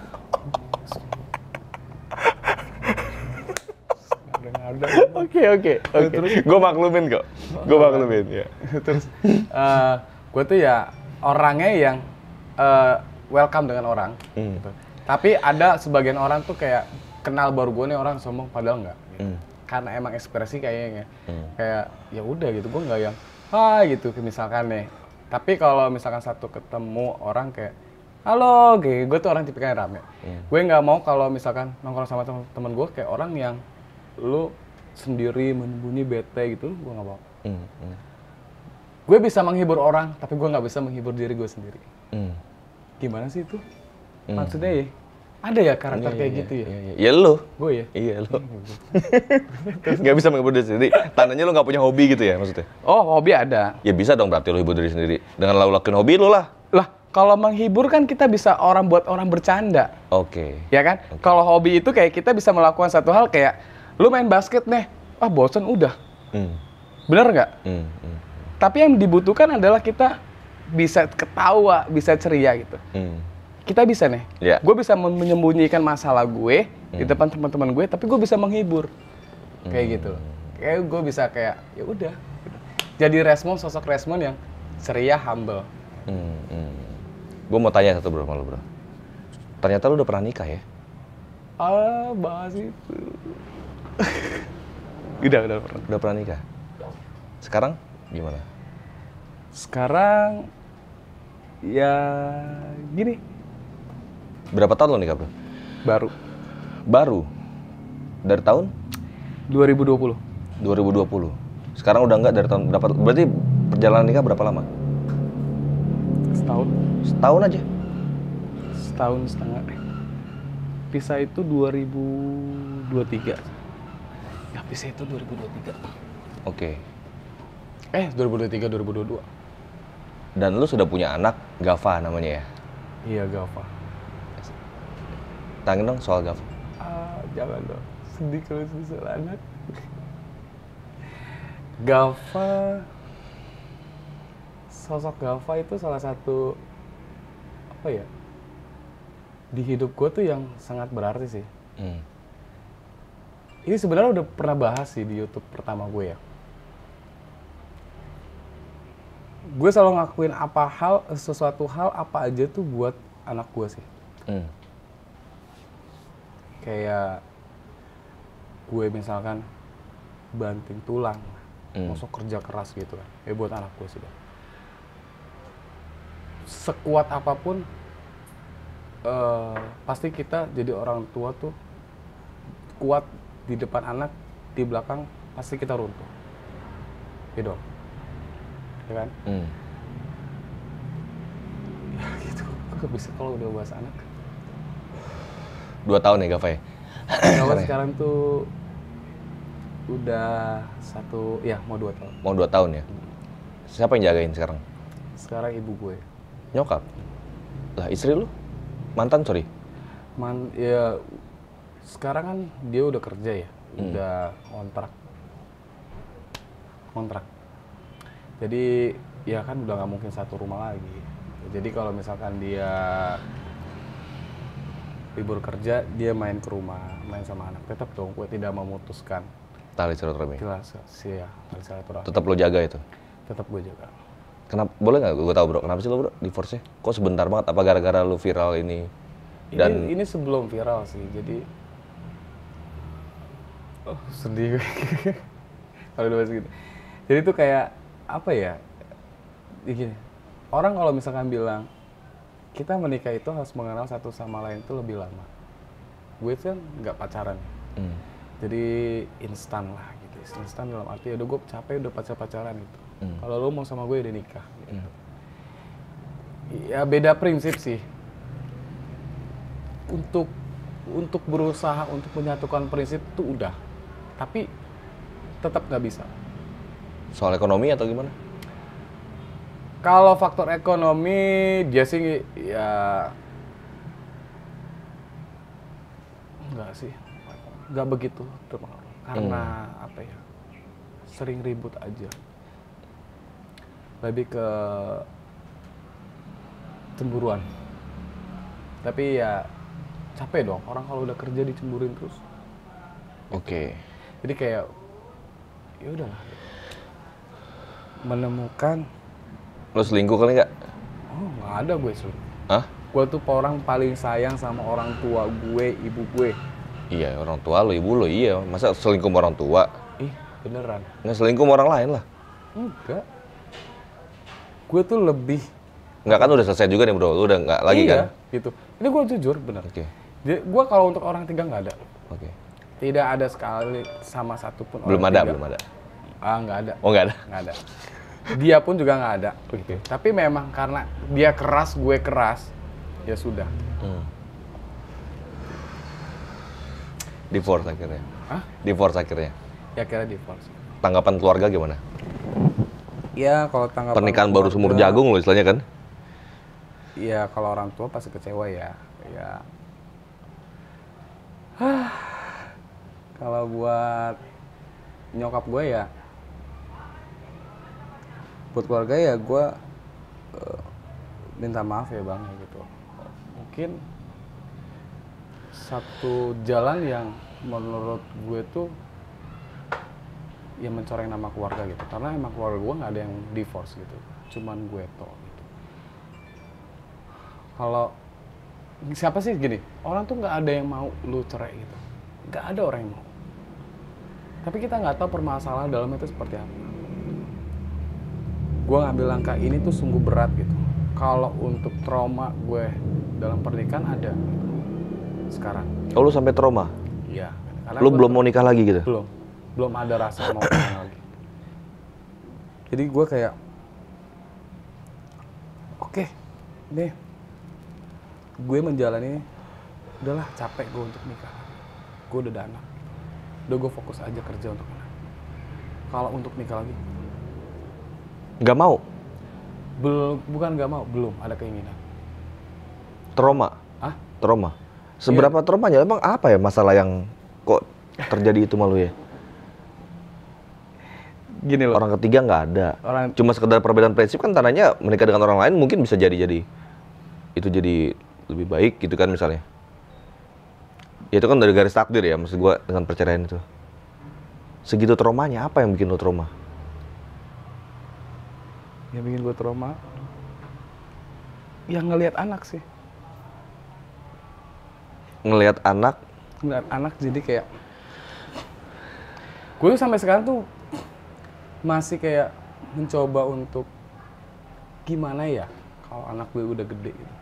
Oke oke oke. Gue maklumin kok. Gue maklumin ya. Terus uh, eh, gue tuh ya orangnya yang uh, welcome dengan orang. Hmm. Gitu. Tapi ada sebagian orang tuh kayak kenal baru gue nih orang sombong padahal nggak. Gitu. Hmm karena emang ekspresi kayaknya hmm. kayak ya udah gitu gue nggak yang hai gitu misalkan nih tapi kalau misalkan satu ketemu orang kayak halo gitu gue tuh orang tipikalnya rame hmm. gue nggak mau kalau misalkan nongkrong sama temen gue kayak orang yang lu sendiri menyembunyi bete gitu gue nggak mau hmm. hmm. gue bisa menghibur orang tapi gue nggak bisa menghibur diri gue sendiri hmm. gimana sih itu hmm. maksudnya ya ada ya karakter iya, kayak iya, gitu ya? Iya, iya. Ya lo. Gue ya? Iya lo. gak bisa menghibur diri sendiri. Tandanya lo gak punya hobi gitu ya maksudnya? Oh hobi ada. Ya bisa dong berarti lo hibur diri sendiri. Dengan lo lakuin hobi lo lah. Lah kalau menghibur kan kita bisa orang buat orang bercanda. Oke. Okay. Ya kan? Okay. Kalau hobi itu kayak kita bisa melakukan satu hal kayak lu main basket nih. Ah bosen udah. Hmm. Bener nggak? Hmm, hmm. hmm. Tapi yang dibutuhkan adalah kita bisa ketawa, bisa ceria gitu. Hmm kita bisa nih. Yeah. Gue bisa menyembunyikan masalah gue hmm. di depan teman-teman gue, tapi gue bisa menghibur. Kayak gitu. Hmm. Kayak gue bisa kayak ya udah. Jadi respon sosok respon yang ceria, humble. Hmm. hmm. Gue mau tanya satu bro, malu bro. Ternyata lu udah pernah nikah ya? Ah, bahas itu. udah, udah pernah. Udah pernah nikah. Sekarang gimana? Sekarang ya gini Berapa tahun lo nikah bro? Baru. Baru? Dari tahun? 2020. 2020. Sekarang udah enggak dari tahun berapa? Berarti perjalanan nikah berapa lama? Setahun. Setahun aja? Setahun setengah. Pisah itu 2023. Ya pisah itu 2023. Oke. Okay. Eh, 2023 2022. Dan lu sudah punya anak, Gava namanya ya? Iya, Gava. Tangin dong soal Gava, Uh, jangan dong. Sedih kalau soal anak. Gava sosok Gava itu salah satu apa ya di hidup gue tuh yang sangat berarti sih. Hmm. Ini sebenarnya udah pernah bahas sih di YouTube pertama gue ya. Gue selalu ngakuin apa hal sesuatu hal apa aja tuh buat anak gue sih. Hmm kayak gue misalkan banting tulang hmm. masuk kerja keras gitu kan ya buat anak gue sih sekuat apapun uh, pasti kita jadi orang tua tuh kuat di depan anak di belakang pasti kita runtuh ya dong ya kan hmm. ya gitu gue bisa kalau udah bahas anak dua tahun ya Gava ya? sekarang tuh udah satu, ya mau dua tahun. Mau dua tahun ya? Siapa yang jagain sekarang? Sekarang ibu gue. Nyokap? Lah istri lu? Mantan sorry? Man, ya sekarang kan dia udah kerja ya, hmm. udah kontrak. Kontrak. Jadi ya kan udah nggak mungkin satu rumah lagi. Jadi kalau misalkan dia libur kerja dia main ke rumah main sama anak tetap dong gue tidak memutuskan tali silaturahmi jelas sih ya tali silaturahmi tetap lo jaga itu tetap gue jaga kenapa boleh nggak gue tau bro kenapa sih lo bro divorce nya kok sebentar banget apa gara-gara lo viral ini dan ini, ini sebelum viral sih jadi oh sedih gue kalau dibahas gitu jadi itu kayak apa ya, ya orang kalau misalkan bilang kita menikah itu harus mengenal satu sama lain itu lebih lama. Gue kan nggak pacaran. mm. Jadi instan lah gitu. Instan dalam arti udah gue capek udah pacar pacaran gitu. Mm. Kalau lo mau sama gue udah nikah. Gitu. Mm. Ya beda prinsip sih. Untuk untuk berusaha untuk menyatukan prinsip itu udah. Tapi tetap nggak bisa. Soal ekonomi atau gimana? Kalau faktor ekonomi dia sih ya enggak sih. Enggak begitu terpengaruh. Karena hmm. apa ya? Sering ribut aja. Lebih ke cemburuan. Tapi ya capek dong orang kalau udah kerja dicemburin terus. Oke. Okay. Jadi kayak ya udahlah menemukan Lo selingkuh kali nggak? Oh, nggak ada gue selingkuh. Hah? Gue tuh orang paling sayang sama orang tua gue, ibu gue. Iya, orang tua lo, ibu lo, iya. Masa selingkuh sama orang tua? Ih, beneran. Nggak selingkuh sama orang lain lah. Enggak. Gue tuh lebih... Nggak kan udah selesai juga nih bro, lo udah nggak lagi iya, kan? gitu. Ini gue jujur, bener. Oke. Okay. Gue kalau untuk orang tinggal nggak ada. Oke. Okay. Tidak ada sekali sama satu pun orang ada, tiga. Belum ada, belum ada. Ah, nggak ada. Oh, nggak ada? Nggak ada dia pun juga nggak ada. Okay. Tapi memang karena dia keras, gue keras, ya sudah. Hmm. Divorce akhirnya. Hah? Divorce akhirnya. Ya kira divorce. Tanggapan keluarga gimana? Ya kalau tanggapan pernikahan baru sumur jagung loh istilahnya kan? ya kalau orang tua pasti kecewa ya. Ya. kalau buat nyokap gue ya buat keluarga ya gue uh, minta maaf ya bang ya gitu mungkin satu jalan yang menurut gue tuh yang mencoreng nama keluarga gitu karena emang keluarga gue nggak ada yang divorce gitu cuman gue to gitu kalau siapa sih gini orang tuh nggak ada yang mau lu cerai gitu nggak ada orang yang mau tapi kita nggak tahu permasalahan dalam itu seperti apa gue ngambil langkah ini tuh sungguh berat gitu kalau untuk trauma gue dalam pernikahan ada sekarang oh lu sampai trauma iya lu belum mau nikah lagi gitu belum belum ada rasa mau nikah lagi jadi gue kayak oke okay, nih gue menjalani udahlah capek gue untuk nikah gue udah ada anak udah gue fokus aja kerja untuk anak kalau untuk nikah lagi Gak mau? Bel bukan gak mau, belum ada keinginan. Trauma? Ah? Trauma. Seberapa yeah. traumanya? Emang apa ya masalah yang kok terjadi itu malu ya? Gini loh. Orang ketiga nggak ada. Orang... Cuma sekedar perbedaan prinsip kan tandanya menikah dengan orang lain mungkin bisa jadi-jadi. Itu jadi lebih baik gitu kan misalnya. Ya itu kan dari garis takdir ya maksud gue dengan perceraian itu. Segitu traumanya apa yang bikin lo trauma? yang bikin gue trauma yang ngelihat anak sih ngelihat anak ngelihat anak jadi kayak gue tuh sampai sekarang tuh masih kayak mencoba untuk gimana ya kalau anak gue udah gede gitu.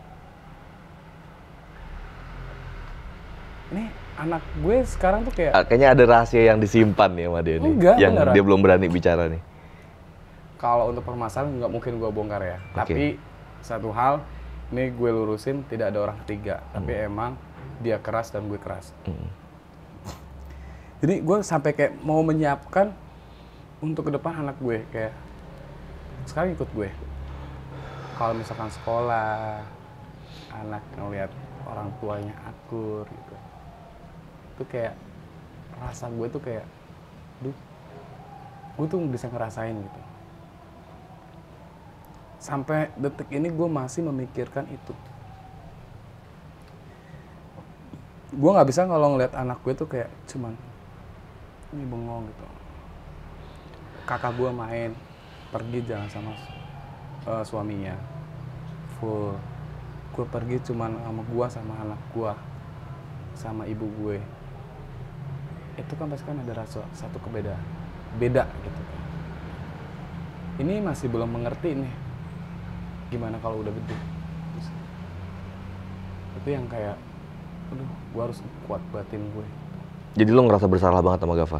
Nih anak gue sekarang tuh kayak kayaknya ada rahasia yang disimpan nih sama dia nih. Enggak, yang enggak dia belum berani bicara nih kalau untuk permasalahan nggak mungkin gue bongkar ya. Okay. Tapi satu hal, ini gue lurusin tidak ada orang ketiga. Hmm. Tapi emang dia keras dan gue keras. Hmm. Jadi gue sampai kayak mau menyiapkan untuk ke depan anak gue kayak sekarang ikut gue. Kalau misalkan sekolah, anak ngeliat orang tuanya akur gitu. Itu kayak rasa gue tuh kayak, duh, gue tuh bisa ngerasain gitu sampai detik ini gue masih memikirkan itu gue nggak bisa kalau ngeliat anak gue tuh kayak cuman ini bengong gitu kakak gue main pergi jalan sama uh, suaminya full gue pergi cuman sama gue sama anak gue sama ibu gue itu kan pasti kan ada rasa satu kebeda beda gitu ini masih belum mengerti nih gimana kalau udah gede itu yang kayak aduh gue harus kuat batin gue jadi lo ngerasa bersalah banget sama Gava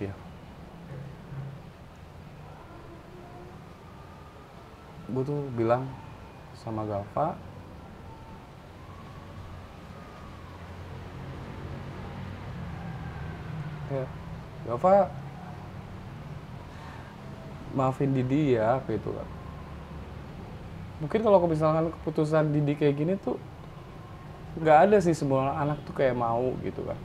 iya gue tuh bilang sama Gava ya Gava maafin Didi ya gitu kan mungkin kalau misalkan keputusan didik kayak gini tuh nggak ada sih semua anak tuh kayak mau gitu kan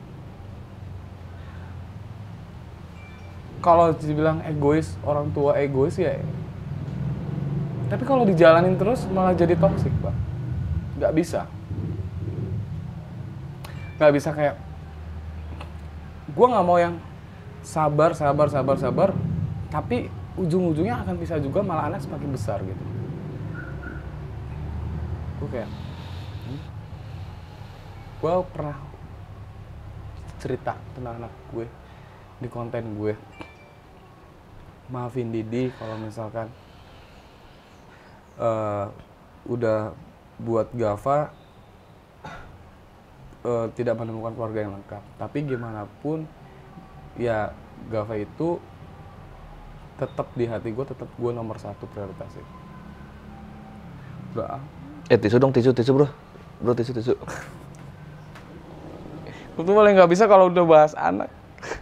kalau dibilang egois orang tua egois ya tapi kalau dijalanin terus malah jadi toksik pak nggak bisa nggak bisa kayak gue nggak mau yang sabar sabar sabar sabar tapi ujung-ujungnya akan bisa juga malah anak semakin besar gitu gue kayak hmm? gue pernah cerita tentang anak gue di konten gue maafin Didi kalau misalkan uh, udah buat Gava uh, tidak menemukan keluarga yang lengkap tapi gimana pun ya Gava itu tetap di hati gue tetap gue nomor satu prioritasnya udah Eh tisu dong, tisu, tisu bro. Bro tisu, tisu. Gue tuh paling gak bisa kalau udah bahas anak.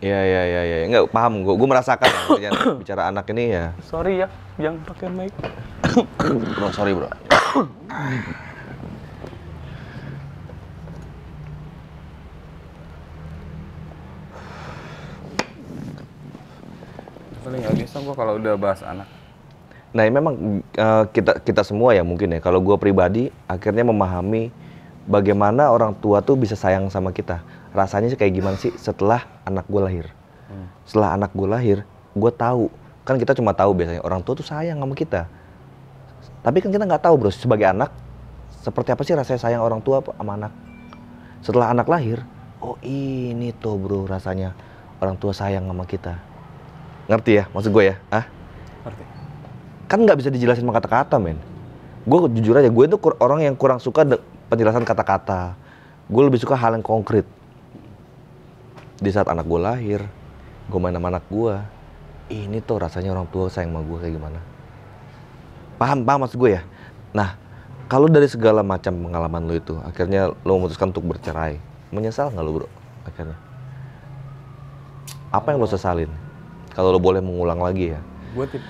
Iya iya iya iya nggak paham gue gue merasakan bicara, bicara anak ini ya. Sorry ya, yang pakai mic. bro sorry bro. paling gak bisa gue kalau udah bahas anak. Nah, memang uh, kita kita semua ya mungkin ya. Kalau gue pribadi akhirnya memahami bagaimana orang tua tuh bisa sayang sama kita. Rasanya sih kayak gimana sih setelah anak gue lahir. Hmm. Setelah anak gue lahir, gue tahu. Kan kita cuma tahu biasanya orang tua tuh sayang sama kita. Tapi kan kita nggak tahu bro, sebagai anak seperti apa sih rasanya sayang orang tua sama anak. Setelah anak lahir, oh ini tuh bro rasanya orang tua sayang sama kita. Ngerti ya maksud gue ya? Ah? kan nggak bisa dijelasin sama kata-kata men gue jujur aja gue itu orang yang kurang suka penjelasan kata-kata gue lebih suka hal yang konkret di saat anak gue lahir gue main sama anak gue ini tuh rasanya orang tua sayang sama gue kayak gimana paham paham maksud gue ya nah kalau dari segala macam pengalaman lo itu akhirnya lo memutuskan untuk bercerai menyesal nggak lo bro akhirnya apa yang lo sesalin kalau lo boleh mengulang lagi ya gue tipe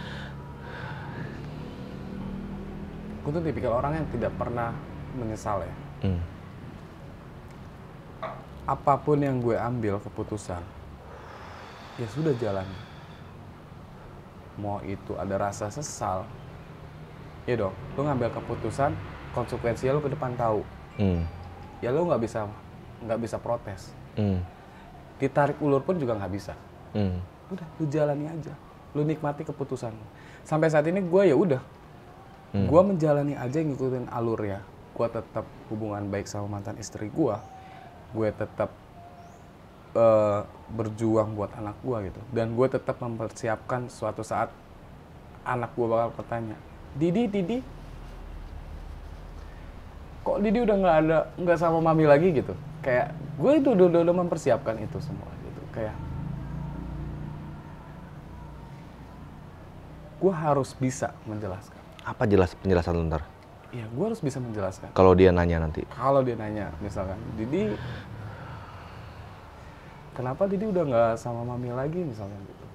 gue tuh tipikal orang yang tidak pernah menyesal ya. Hmm. Apapun yang gue ambil keputusan, ya sudah jalan. Mau itu ada rasa sesal, ya dong. Lu ngambil keputusan, konsekuensinya lu ke depan tahu. Hmm. Ya lu nggak bisa nggak bisa protes. Hmm. Ditarik ulur pun juga nggak bisa. Hmm. Udah, lu jalani aja. Lu nikmati keputusan. Sampai saat ini gue ya udah hmm. gue menjalani aja ngikutin alurnya gue tetap hubungan baik sama mantan istri gue gue tetap uh, berjuang buat anak gue gitu dan gue tetap mempersiapkan suatu saat anak gue bakal bertanya Didi Didi kok Didi udah nggak ada nggak sama mami lagi gitu kayak gue itu udah, udah, mempersiapkan itu semua gitu kayak gue harus bisa menjelaskan apa jelas penjelasan lu ntar? Iya, gue harus bisa menjelaskan. Kalau dia nanya nanti. Kalau dia nanya, misalkan, Didi, kenapa Didi udah nggak sama mami lagi, misalnya gitu.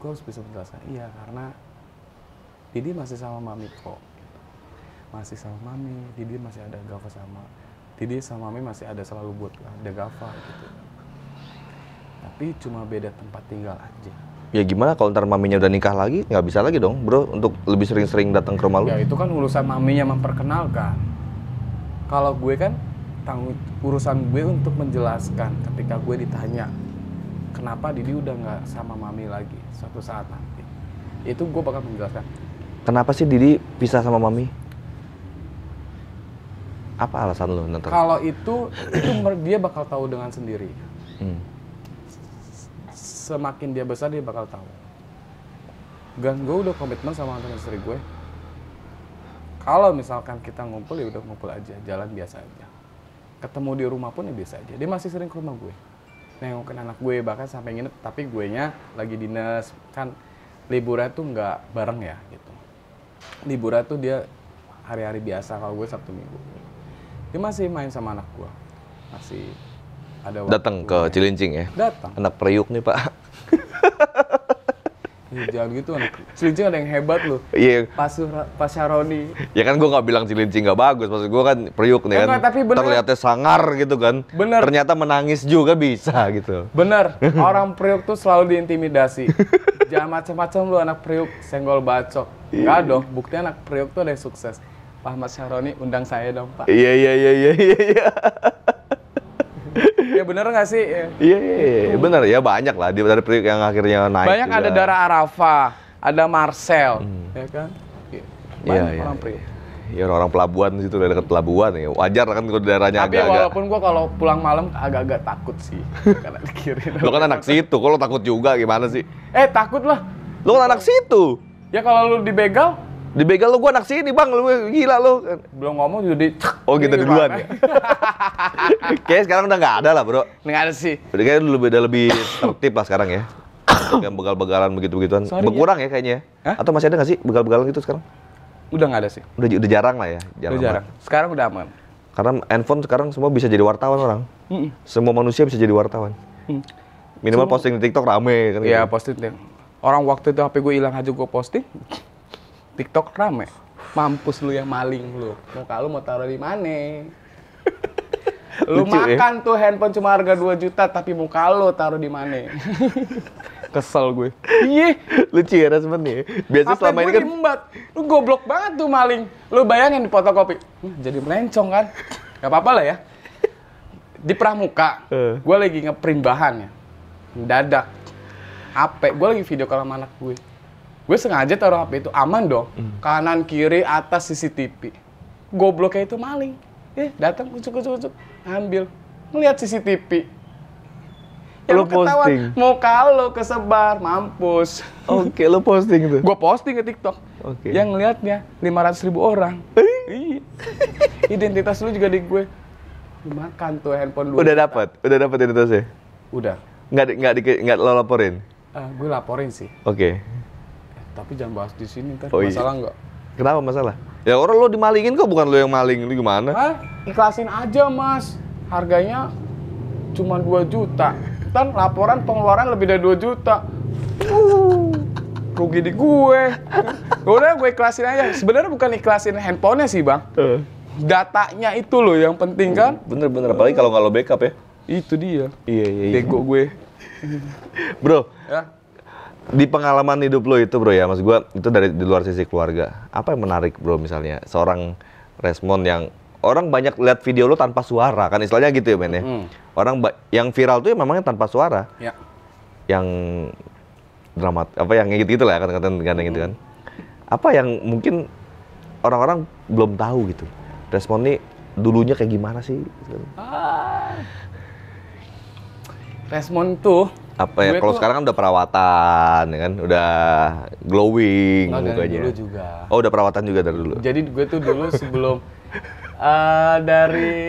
gue harus bisa menjelaskan. Iya, karena Didi masih sama mami kok. Masih sama mami, Didi masih ada Gava sama. Didi sama mami masih ada selalu buat ada Gava gitu. Tapi cuma beda tempat tinggal aja ya gimana kalau ntar maminya udah nikah lagi nggak bisa lagi dong bro untuk lebih sering-sering datang ke rumah lu ya itu kan urusan maminya memperkenalkan kalau gue kan tanggung urusan gue untuk menjelaskan ketika gue ditanya kenapa Didi udah nggak sama mami lagi suatu saat nanti itu gue bakal menjelaskan kenapa sih Didi pisah sama mami apa alasan lu kalau itu itu dia bakal tahu dengan sendiri hmm semakin dia besar dia bakal tahu dan gue udah komitmen sama mantan istri gue kalau misalkan kita ngumpul ya udah ngumpul aja jalan biasa aja ketemu di rumah pun ya biasa aja dia masih sering ke rumah gue nengokin anak gue bahkan sampai nginep tapi gue nya lagi dinas kan liburan tuh nggak bareng ya gitu liburan tuh dia hari-hari biasa kalau gue sabtu minggu dia masih main sama anak gue masih ada datang ke ya. Cilincing ya. Datang. Anak Priuk nih pak. ya, jangan gitu anak. Cilincing ada yang hebat loh. Iya. Pas, pas Pak Syaroni. Ya kan gue gak bilang Cilincing gak bagus, maksud gue kan Priuk nih Enggak, kan. Tapi bener. Terlihatnya sangar gitu kan. Bener. Ternyata menangis juga bisa gitu. Bener. Orang Priuk tuh selalu diintimidasi. jangan macam-macam lu anak Priuk senggol bacok. Enggak iya. dong. bukti anak Priuk tuh ada yang sukses. Pak Mas Syaroni undang saya dong Pak. Iya iya iya iya iya. iya ya bener nggak sih? Ya. Iya, iya, iya, iya. bener ya banyak lah di dari yang akhirnya naik. Banyak juga. ada darah Arafa ada Marcel, hmm. ya kan? Iya, iya. Ya orang-orang pelabuhan situ dari dekat pelabuhan ya. Wajar kan kalau daerahnya agak-agak. Tapi agak, walaupun gua kalau pulang malam agak-agak takut sih karena dikirim. Lo kan anak situ, kalau takut juga gimana sih? Eh, takut lah. Lo kan anak situ. Ya kalau lu dibegal, di begal lu gue anak sini bang lu gila lu belum ngomong juga di oh kita gitu, di duluan ya oke sekarang udah nggak ada lah bro nggak ada sih udah kayaknya lebih udah lebih tertib lah sekarang ya yang begal-begalan begitu-begituan berkurang ya, ya kayaknya ya? Hah? atau masih ada nggak sih begal-begalan gitu sekarang udah nggak ada sih udah udah jarang lah ya jarang, udah jarang. sekarang udah aman karena handphone sekarang semua bisa jadi wartawan orang mm -mm. semua manusia bisa jadi wartawan mm. minimal semua... posting di TikTok rame kan iya gitu. posting orang waktu itu HP gue hilang aja gue posting TikTok rame. Mampus lu yang maling lu. Muka lu mau taruh di mana? lu Lucu, ya. makan ya? tuh handphone cuma harga 2 juta tapi muka lu taruh di mana? Kesel gue. Iya. Lucu ya sebenarnya. ya. Biasa selama ini kan diembat. lu goblok banget tuh maling. Lu bayangin di fotokopi. Hmm, jadi melencong kan. Gak apa-apa lah ya. Di Pramuka, uh. Eh. gue lagi ngeprint bahan ya. Dadak. Ape, gue lagi video kalau sama anak gue Gue sengaja taruh HP itu aman dong. Hmm. Kanan kiri atas CCTV. Gobloknya itu maling. Eh, datang kucuk kucuk kucuk ambil. melihat CCTV. Ya, lo posting. Mau kalau kesebar, mampus. Oke, okay, lo posting itu. Gue posting ke TikTok. Oke. Okay. Yang ngelihatnya ribu orang. Eh? Iya. Identitas lu juga di gue. Dimakan tuh handphone lu. Udah dapat, udah dapat identitasnya. Udah. Nggak nggak nggak lo laporin. Uh, gue laporin sih. Oke. Okay tapi jangan bahas di sini kan oh, iya. masalah nggak kenapa masalah ya orang lo dimalingin kok bukan lo yang maling lo gimana Hah? ikhlasin aja mas harganya cuma 2 juta kan laporan pengeluaran lebih dari 2 juta rugi di gue ya udah gue ikhlasin aja sebenarnya bukan ikhlasin handphonenya sih bang eh. datanya itu loh yang penting kan bener-bener apalagi kalau nggak lo backup ya itu dia iya iya, iya. bego gue bro ya? di pengalaman hidup lo itu bro ya, mas gue itu dari di luar sisi keluarga. Apa yang menarik bro misalnya seorang resmon yang orang banyak lihat video lo tanpa suara kan istilahnya gitu ya men ya. mm. Orang yang viral tuh ya memangnya tanpa suara. Ya. Yang dramat apa yang gitu-gitu lah kata-kata gandeng gitu hmm. kan. Apa yang mungkin orang-orang belum tahu gitu. Respon nih dulunya kayak gimana sih? Ah. Respon tuh apa ya kalau sekarang kan udah perawatan ya kan udah glowing oh, mukanya dulu juga oh udah perawatan juga dari dulu jadi gue tuh dulu sebelum uh, dari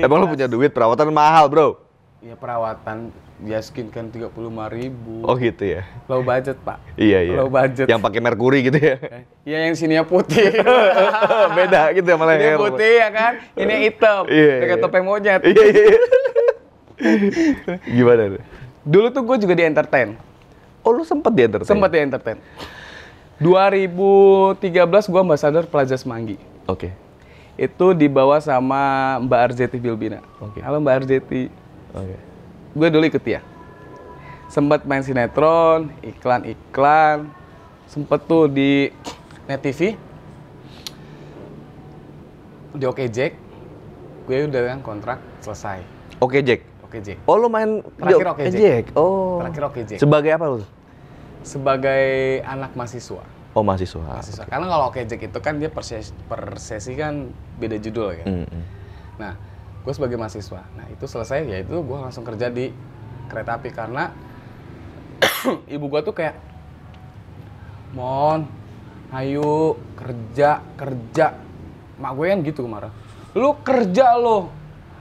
emang lu punya duit perawatan mahal bro ya perawatan ya skin kan tiga puluh lima ribu oh gitu ya low budget pak iya iya low budget yang pakai merkuri gitu ya eh, iya yang sininya putih beda gitu ya malah ini putih ya kan ini hitam iya, dekat iya. topeng monyet iya, iya. gimana tuh Dulu tuh gue juga di entertain. Oh lu sempet di entertain? Sempet di entertain. 2013 gue ambassador Plaza Semanggi. Oke. Okay. Itu dibawa sama Mbak Arjeti Bilbina. Oke. Okay. Halo Mbak Arjeti. Oke. Okay. Gue dulu ikut ya. Sempet main sinetron, iklan-iklan. Sempet tuh di Net TV. Di Oke Jack. Gue udah kan kontrak selesai. Oke Jack. Oke Jack. Oh lo main terakhir Oke Jack. Jack. Oh. Terakhir Oke Jack. Sebagai apa lo? Sebagai anak mahasiswa. Oh mahasiswa. Mahasiswa. Okay. Karena kalau Oke Jack itu kan dia per sesi, per sesi kan beda judul ya. Mm -hmm. Nah, gue sebagai mahasiswa. Nah itu selesai ya itu gue langsung kerja di kereta api karena ibu gue tuh kayak mon ayo kerja kerja mak gue kan gitu marah lu kerja lo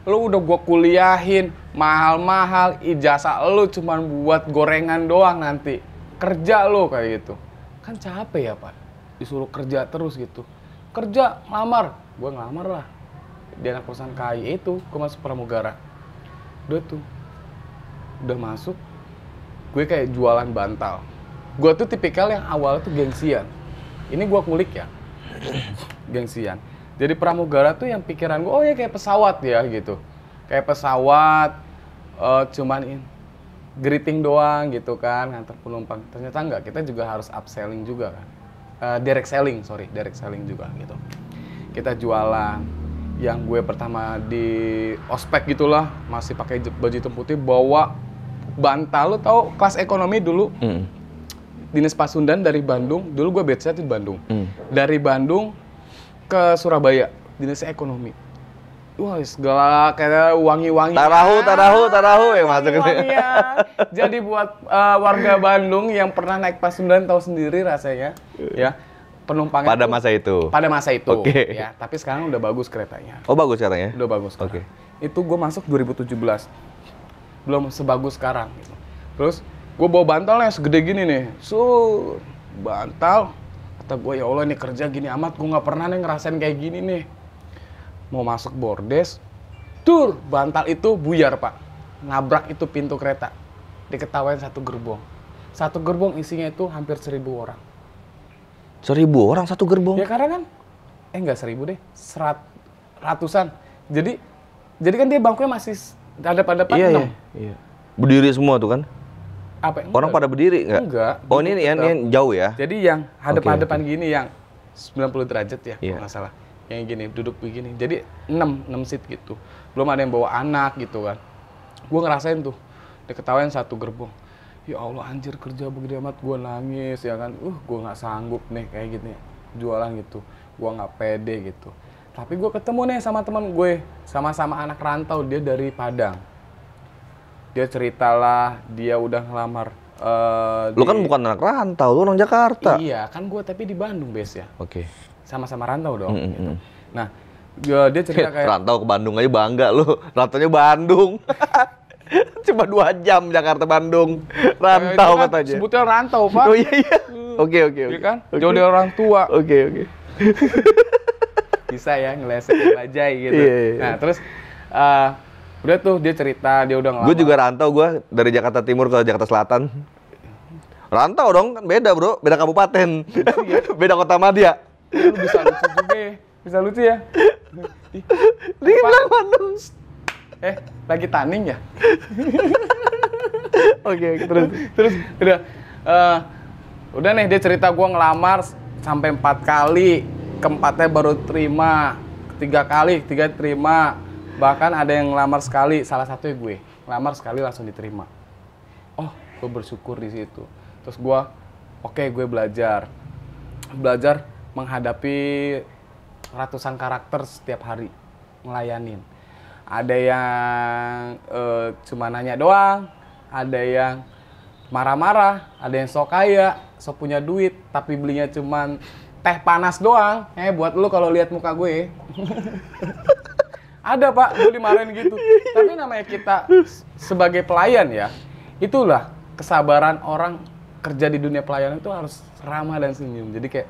lu udah gue kuliahin mahal-mahal ijazah lu cuma buat gorengan doang nanti kerja lo kayak gitu kan capek ya pak disuruh kerja terus gitu kerja ngelamar gue ngelamar lah di anak perusahaan KAI itu gue masuk pramugara udah tuh udah masuk gue kayak jualan bantal gue tuh tipikal yang awal tuh gengsian ini gue kulik ya gengsian jadi pramugara tuh yang pikiran gue oh ya kayak pesawat ya gitu kayak pesawat uh, cuman in, greeting doang gitu kan ngantar penumpang ternyata enggak kita juga harus upselling juga kan uh, direct selling sorry direct selling juga gitu kita jualan yang gue pertama di ospek gitulah masih pakai baju hitam putih bawa bantal lo tau kelas ekonomi dulu mm. dinas Pasundan dari Bandung dulu gue batchnya di Bandung mm. dari Bandung ke Surabaya dinas ekonomi Wah, segala kayak wangi-wangi. Tarahu, ah, tarahu, tarahu yang masuk ya. Jadi buat uh, warga Bandung yang pernah naik pas 9 tahu sendiri rasanya, iya. ya. Penumpangnya pada masa itu. Pada masa itu. Oke. Okay. Ya, tapi sekarang udah bagus keretanya. Oh, bagus sekarang ya? Udah bagus. Oke. Okay. Itu gue masuk 2017. Belum sebagus sekarang Terus gue bawa bantalnya segede gini nih. So, bantal kata gue ya Allah ini kerja gini amat gue nggak pernah nih ngerasain kayak gini nih mau masuk bordes, tur bantal itu buyar pak, nabrak itu pintu kereta, diketawain satu gerbong. Satu gerbong isinya itu hampir seribu orang. Seribu orang satu gerbong? Ya karena kan, eh nggak seribu deh, serat, ratusan. Jadi, jadi kan dia bangkunya masih ada pada pak iya, iya, iya. Berdiri semua tuh kan? Apa? Enggak. Orang pada berdiri nggak? Enggak. Oh ini yang, yang jauh ya? Jadi yang hadap-hadapan okay, okay. gini yang 90 derajat ya, yeah. kalau nggak salah yang gini duduk begini jadi 6 6 seat gitu belum ada yang bawa anak gitu kan gue ngerasain tuh diketawain satu gerbong ya Allah anjir kerja begitu amat gue nangis ya kan uh gue nggak sanggup nih kayak gini jualan gitu gue nggak pede gitu tapi gue ketemu nih sama teman gue sama-sama anak rantau dia dari Padang dia ceritalah dia udah ngelamar Uh, lu kan di... kan bukan anak rantau, lu orang Jakarta. Iya, kan gue tapi di Bandung base ya. Oke. Okay sama-sama rantau dong. Mm -hmm. gitu. Nah, ya, dia cerita kayak rantau ke Bandung aja bangga lu. Rantaunya Bandung. Cuma dua jam Jakarta Bandung. Rantau eh, kan katanya. Sebutnya rantau, Pak. Oh iya iya. Hmm. Oke oke iya oke. kan? Okay. Jauh dari orang tua. Oke okay, oke. Okay. Bisa ya ngelesek bajai gitu. Yeah, yeah, yeah. Nah, terus uh, udah tuh dia cerita dia udah ngelamar. Gue juga rantau gue dari Jakarta Timur ke Jakarta Selatan. Rantau dong, kan beda bro, beda kabupaten, iya. beda kota Madia lu bisa lucu juga ya bisa lucu ya Dia bilang eh lagi tanning ya oke okay, terus terus udah uh, udah nih dia cerita gue ngelamar sampai empat kali keempatnya baru terima tiga kali tiga terima bahkan ada yang ngelamar sekali salah satu ya gue ngelamar sekali langsung diterima oh gue bersyukur di situ terus gue oke okay, gue belajar belajar menghadapi ratusan karakter setiap hari ngelayanin. Ada yang e, cuma nanya doang, ada yang marah-marah, ada yang sok kaya, sok punya duit, tapi belinya cuma teh panas doang. Eh buat lu kalau lihat muka gue. ada pak, gue dimarahin gitu. Tapi namanya kita sebagai pelayan ya, itulah kesabaran orang kerja di dunia pelayanan itu harus ramah dan senyum. Jadi kayak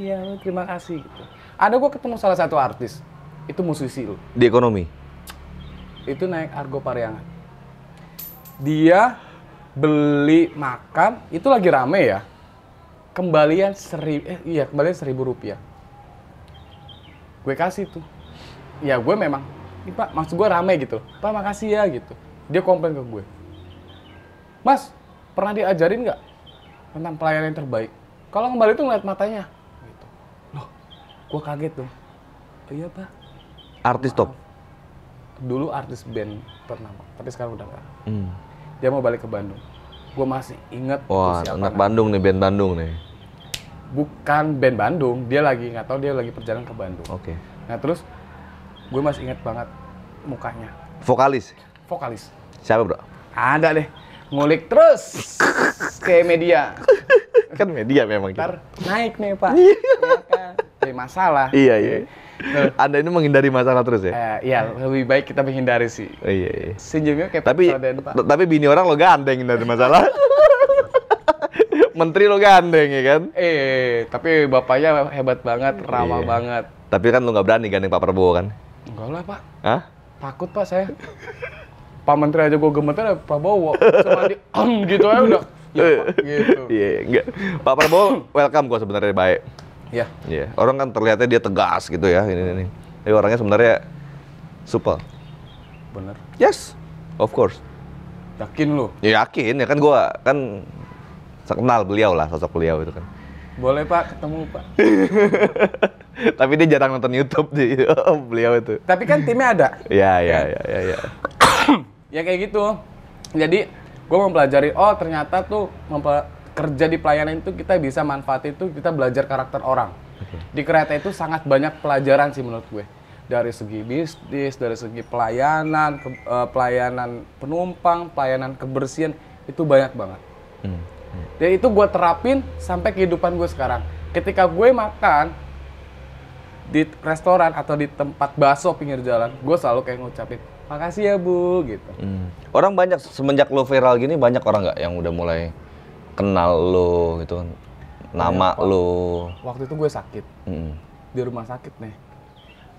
Iya, terima kasih gitu. Ada gue ketemu salah satu artis, itu musisi lo. Di ekonomi? Itu naik Argo Pariangan. Dia beli makan, itu lagi rame ya. Kembalian seribu, eh, iya kembalian seribu rupiah. Gue kasih tuh. Ya gue memang, ini pak maksud gue rame gitu. Pak makasih ya gitu. Dia komplain ke gue. Mas, pernah diajarin nggak tentang pelayanan yang terbaik? Kalau kembali tuh ngeliat matanya, gue kaget tuh, oh iya pak artis top dulu artis band pernah tapi sekarang udah nggak hmm. dia mau balik ke Bandung gue masih inget wah anak Bandung nih band Bandung nih bukan band Bandung dia lagi nggak tahu dia lagi perjalanan ke Bandung oke okay. nah terus gue masih inget banget mukanya vokalis vokalis siapa bro ada deh ngulik terus ke media kan media memang ntar gitu. naik nih pak ya dari masalah. Iya iya. Nah, Anda ini menghindari masalah terus ya? Eh, iya, lebih baik kita menghindari sih. Oh, iya, iya. Senyumnya kayak tapi, Pak. Tapi bini orang lo gandeng dari masalah. Menteri lo gandeng ya kan? Eh, eh, eh tapi bapaknya hebat banget, iya. ramah iya. banget. Tapi kan lo gak berani gandeng Pak Prabowo kan? Enggak lah Pak. Hah? Takut Pak saya. Pak Menteri aja gue ya, pak Prabowo. Cuma di gitu aja udah. Ya, eh, Pak, gitu. Iya, iya, enggak. Pak Prabowo welcome gue sebenarnya baik. Iya. Yeah. Orang kan terlihatnya dia tegas gitu ya ini ini. Tapi orangnya sebenarnya supel. Bener. Yes. Of course. Yakin lu? Ya yakin ya kan gua kan kenal beliau lah sosok beliau itu kan. Boleh Pak ketemu Pak. Tapi dia jarang nonton YouTube di beliau itu. Tapi kan timnya ada. Iya iya iya iya. Ya. ya kayak gitu. Jadi gue mempelajari oh ternyata tuh mempelajari kerja di pelayanan itu kita bisa manfaat itu kita belajar karakter orang. Di kereta itu sangat banyak pelajaran sih menurut gue. Dari segi bisnis, dari segi pelayanan, ke, uh, pelayanan penumpang, pelayanan kebersihan itu banyak banget. Hmm. hmm. Dan itu gue terapin sampai kehidupan gue sekarang. Ketika gue makan di restoran atau di tempat bakso pinggir jalan, gue selalu kayak ngucapin makasih ya bu gitu. Hmm. Orang banyak semenjak lo viral gini banyak orang nggak yang udah mulai kenal lo gitu nama ya, lo waktu itu gue sakit mm. di rumah sakit nih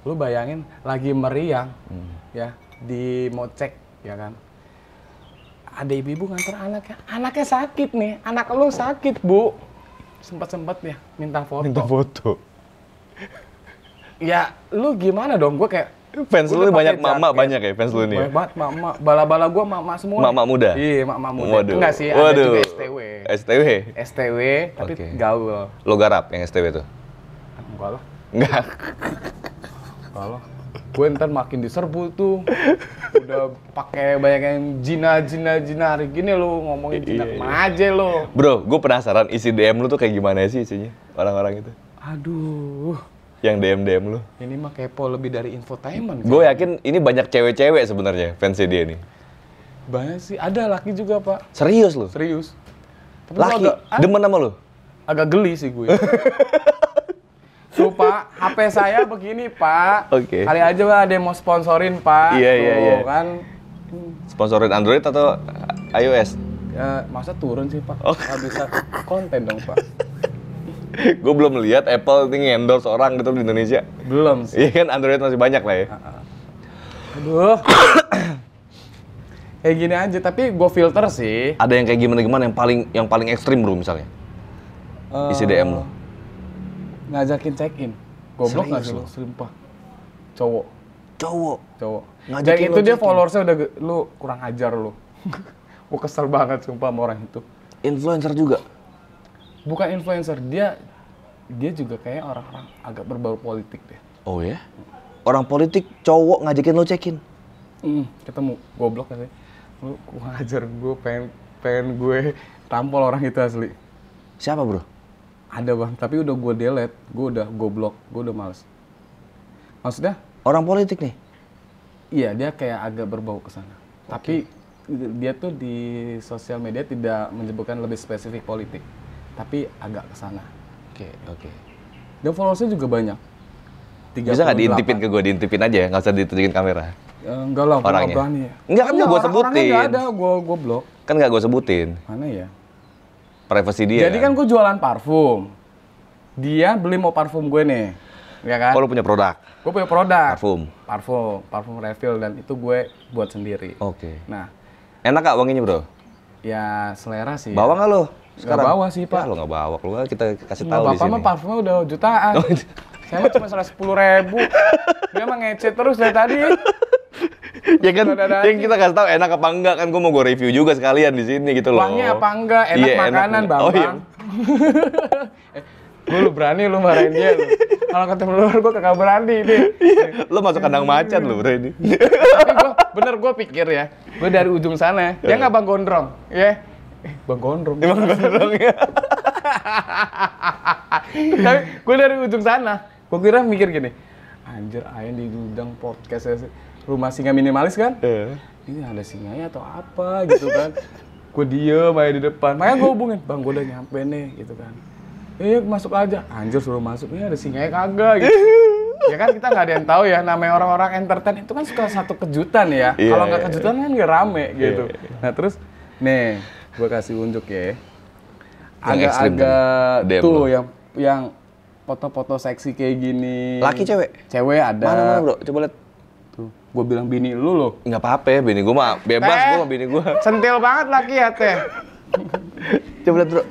lo bayangin lagi meriang mm. ya di mocek ya kan ada ibu-ibu nganter anaknya anaknya sakit nih anak lo sakit bu sempat sempat ya minta foto minta foto ya lu gimana dong gue kayak Fans lu banyak mama banyak ya fans lu nih. Ya? Banyak banget mama. Bala-bala gua mama semua. Mama muda. Iya, mama muda. Waduh. Enggak sih, Waduh. juga STW. STW. STW tapi okay. gaul. Lo garap yang STW tuh? Enggak lah. Enggak. Kalau Gue ntar makin diserbu tuh. Udah pakai banyak yang jina jina jina hari gini lo ngomongin jina iya. aja lo. Bro, gue penasaran isi DM lu tuh kayak gimana sih isinya orang-orang itu? Aduh yang DM DM lu. Ini mah kepo lebih dari infotainment. Kan? Gue yakin ini banyak cewek-cewek sebenarnya fansnya dia nih. Banyak sih, ada laki juga pak. Serius lu? Serius. Tapi laki, agak, demen sama lu? Agak geli sih gue. Supa, HP saya begini pak. Oke. Okay. Kali aja pak, ada yang mau sponsorin pak. Iya iya iya. kan. Sponsorin Android atau iOS? Ya, masa turun sih pak? Oh. Gak bisa konten dong pak. gue belum lihat Apple ini endorse orang gitu di Indonesia. Belum sih. Iya kan Android masih banyak lah ya. Aduh. kayak gini aja, tapi gue filter sih. Ada yang kayak gimana gimana yang paling yang paling ekstrim bro misalnya. Uh, Isi DM lo. Ngajakin check in. Goblok nggak sih lo? Sumpah. Cowok. Cowok. Cowok. Ngajakin Dan itu dia followersnya udah lu kurang ajar lu. gue kesel banget sumpah sama orang itu. Influencer juga bukan influencer dia dia juga kayak orang-orang agak berbau politik deh oh ya orang politik cowok ngajakin lo cekin mm, ketemu goblok katanya lu ngajar gue pengen pengen gue tampol orang itu asli siapa bro ada bang tapi udah gue delete gue udah goblok gue udah males maksudnya orang politik nih iya dia kayak agak berbau ke sana okay. tapi dia tuh di sosial media tidak menyebutkan lebih spesifik politik tapi agak ke sana. Oke, okay, oke. Okay. Dan followersnya juga banyak. 38. Bisa nggak diintipin ke gue, diintipin aja ya, nggak usah ditunjukin kamera. Ya, eh, enggak lah, orangnya. Gak berani Enggak kan iya, gue sebutin. Orangnya nggak ada, gue gue blok. Kan nggak gue sebutin. Mana ya? Privacy dia. Jadi kan, gue jualan parfum. Dia beli mau parfum gue nih. Ya kan? Kalau oh, punya produk. Gue punya produk. Parfum. Parfum, parfum refill dan itu gue buat sendiri. Oke. Okay. Nah, enak gak wanginya, Bro? Ya selera sih. Bawa nggak ya. lo? sekarang gak bawa sih ya, pak ya, lo nggak bawa keluar kita kasih tahu bapak mah parfumnya udah jutaan oh, saya mah cuma seratus sepuluh ribu dia mah ngecet terus dari tadi ya kan yang kita kasih tahu enak apa enggak kan gue mau gue review juga sekalian di sini gitu loh wangi apa enggak enak yeah, iya, makanan enak. bapak oh, iya. Eh, gue lu berani lu marahin dia Kalau ketemu luar gue kagak berani deh. Iya. lu masuk kandang macan lu berani. Tapi gue bener gue pikir ya, gue dari ujung sana, dia iya. nggak bang gondrong, ya. Yeah eh bang gondrong ya, bang gondrong ya tapi gue dari ujung sana gue kira mikir gini anjir ayah di gudang podcast ya, rumah singa minimalis kan yeah. ini iya, ada singa ya atau apa gitu kan gue diem aja di depan makanya gue hubungin bang gue udah nyampe nih gitu kan iya masuk aja anjir suruh masuk ini iya, ada singanya kagak gitu ya kan kita nggak ada yang tahu ya namanya orang-orang entertain itu kan suka satu kejutan ya yeah, kalau nggak iya, kejutan kan nggak rame gitu yeah. nah terus nih gue kasih unjuk ya. Agak-agak agak tuh yang yang foto-foto seksi kayak gini. Laki cewek? Cewek ada. Mana mana bro? Coba lihat. Tuh, gue bilang bini lu loh. Nggak apa-apa ya, bini gue mah bebas eh, gue sama bini gue. Sentil banget laki ya teh. Coba lihat bro.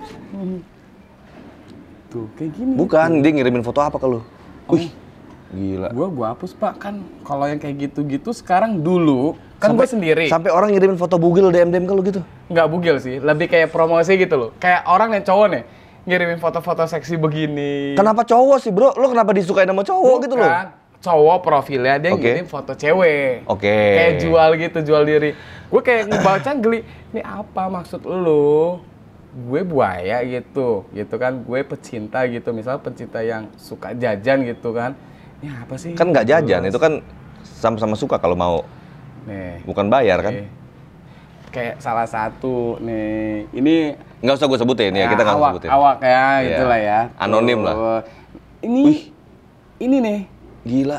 Tuh, kayak gini. Bukan, dia ngirimin foto apa ke lu? Oh. Wih, Gila. Gua gua hapus pak kan kalau yang kayak gitu-gitu sekarang dulu kan gue sendiri. Sampai orang ngirimin foto bugil DM DM ke lu gitu? Nggak bugil sih, lebih kayak promosi gitu loh. Kayak orang yang cowok nih ngirimin foto-foto seksi begini. Kenapa cowok sih bro? Lo kenapa disukai sama cowok Bukan. gitu loh? cowok profilnya dia okay. ngirim foto cewek. Oke. Okay. Kayak jual gitu, jual diri. Gue kayak ngebaca geli, ini apa maksud lu? Gue buaya gitu, gitu kan. Gue pecinta gitu, misal pecinta yang suka jajan gitu kan ini ya, apa sih? Kan nggak jajan, itu kan sama-sama suka kalau mau. Nih. Eh, Bukan bayar okay. kan? Eh. Kayak salah satu nih, ini nggak usah gue sebutin ya, ya kita nggak usah sebutin. Awak ya, ya. gitulah ya. Anonim lah. Ini, Wih. ini nih. Gila.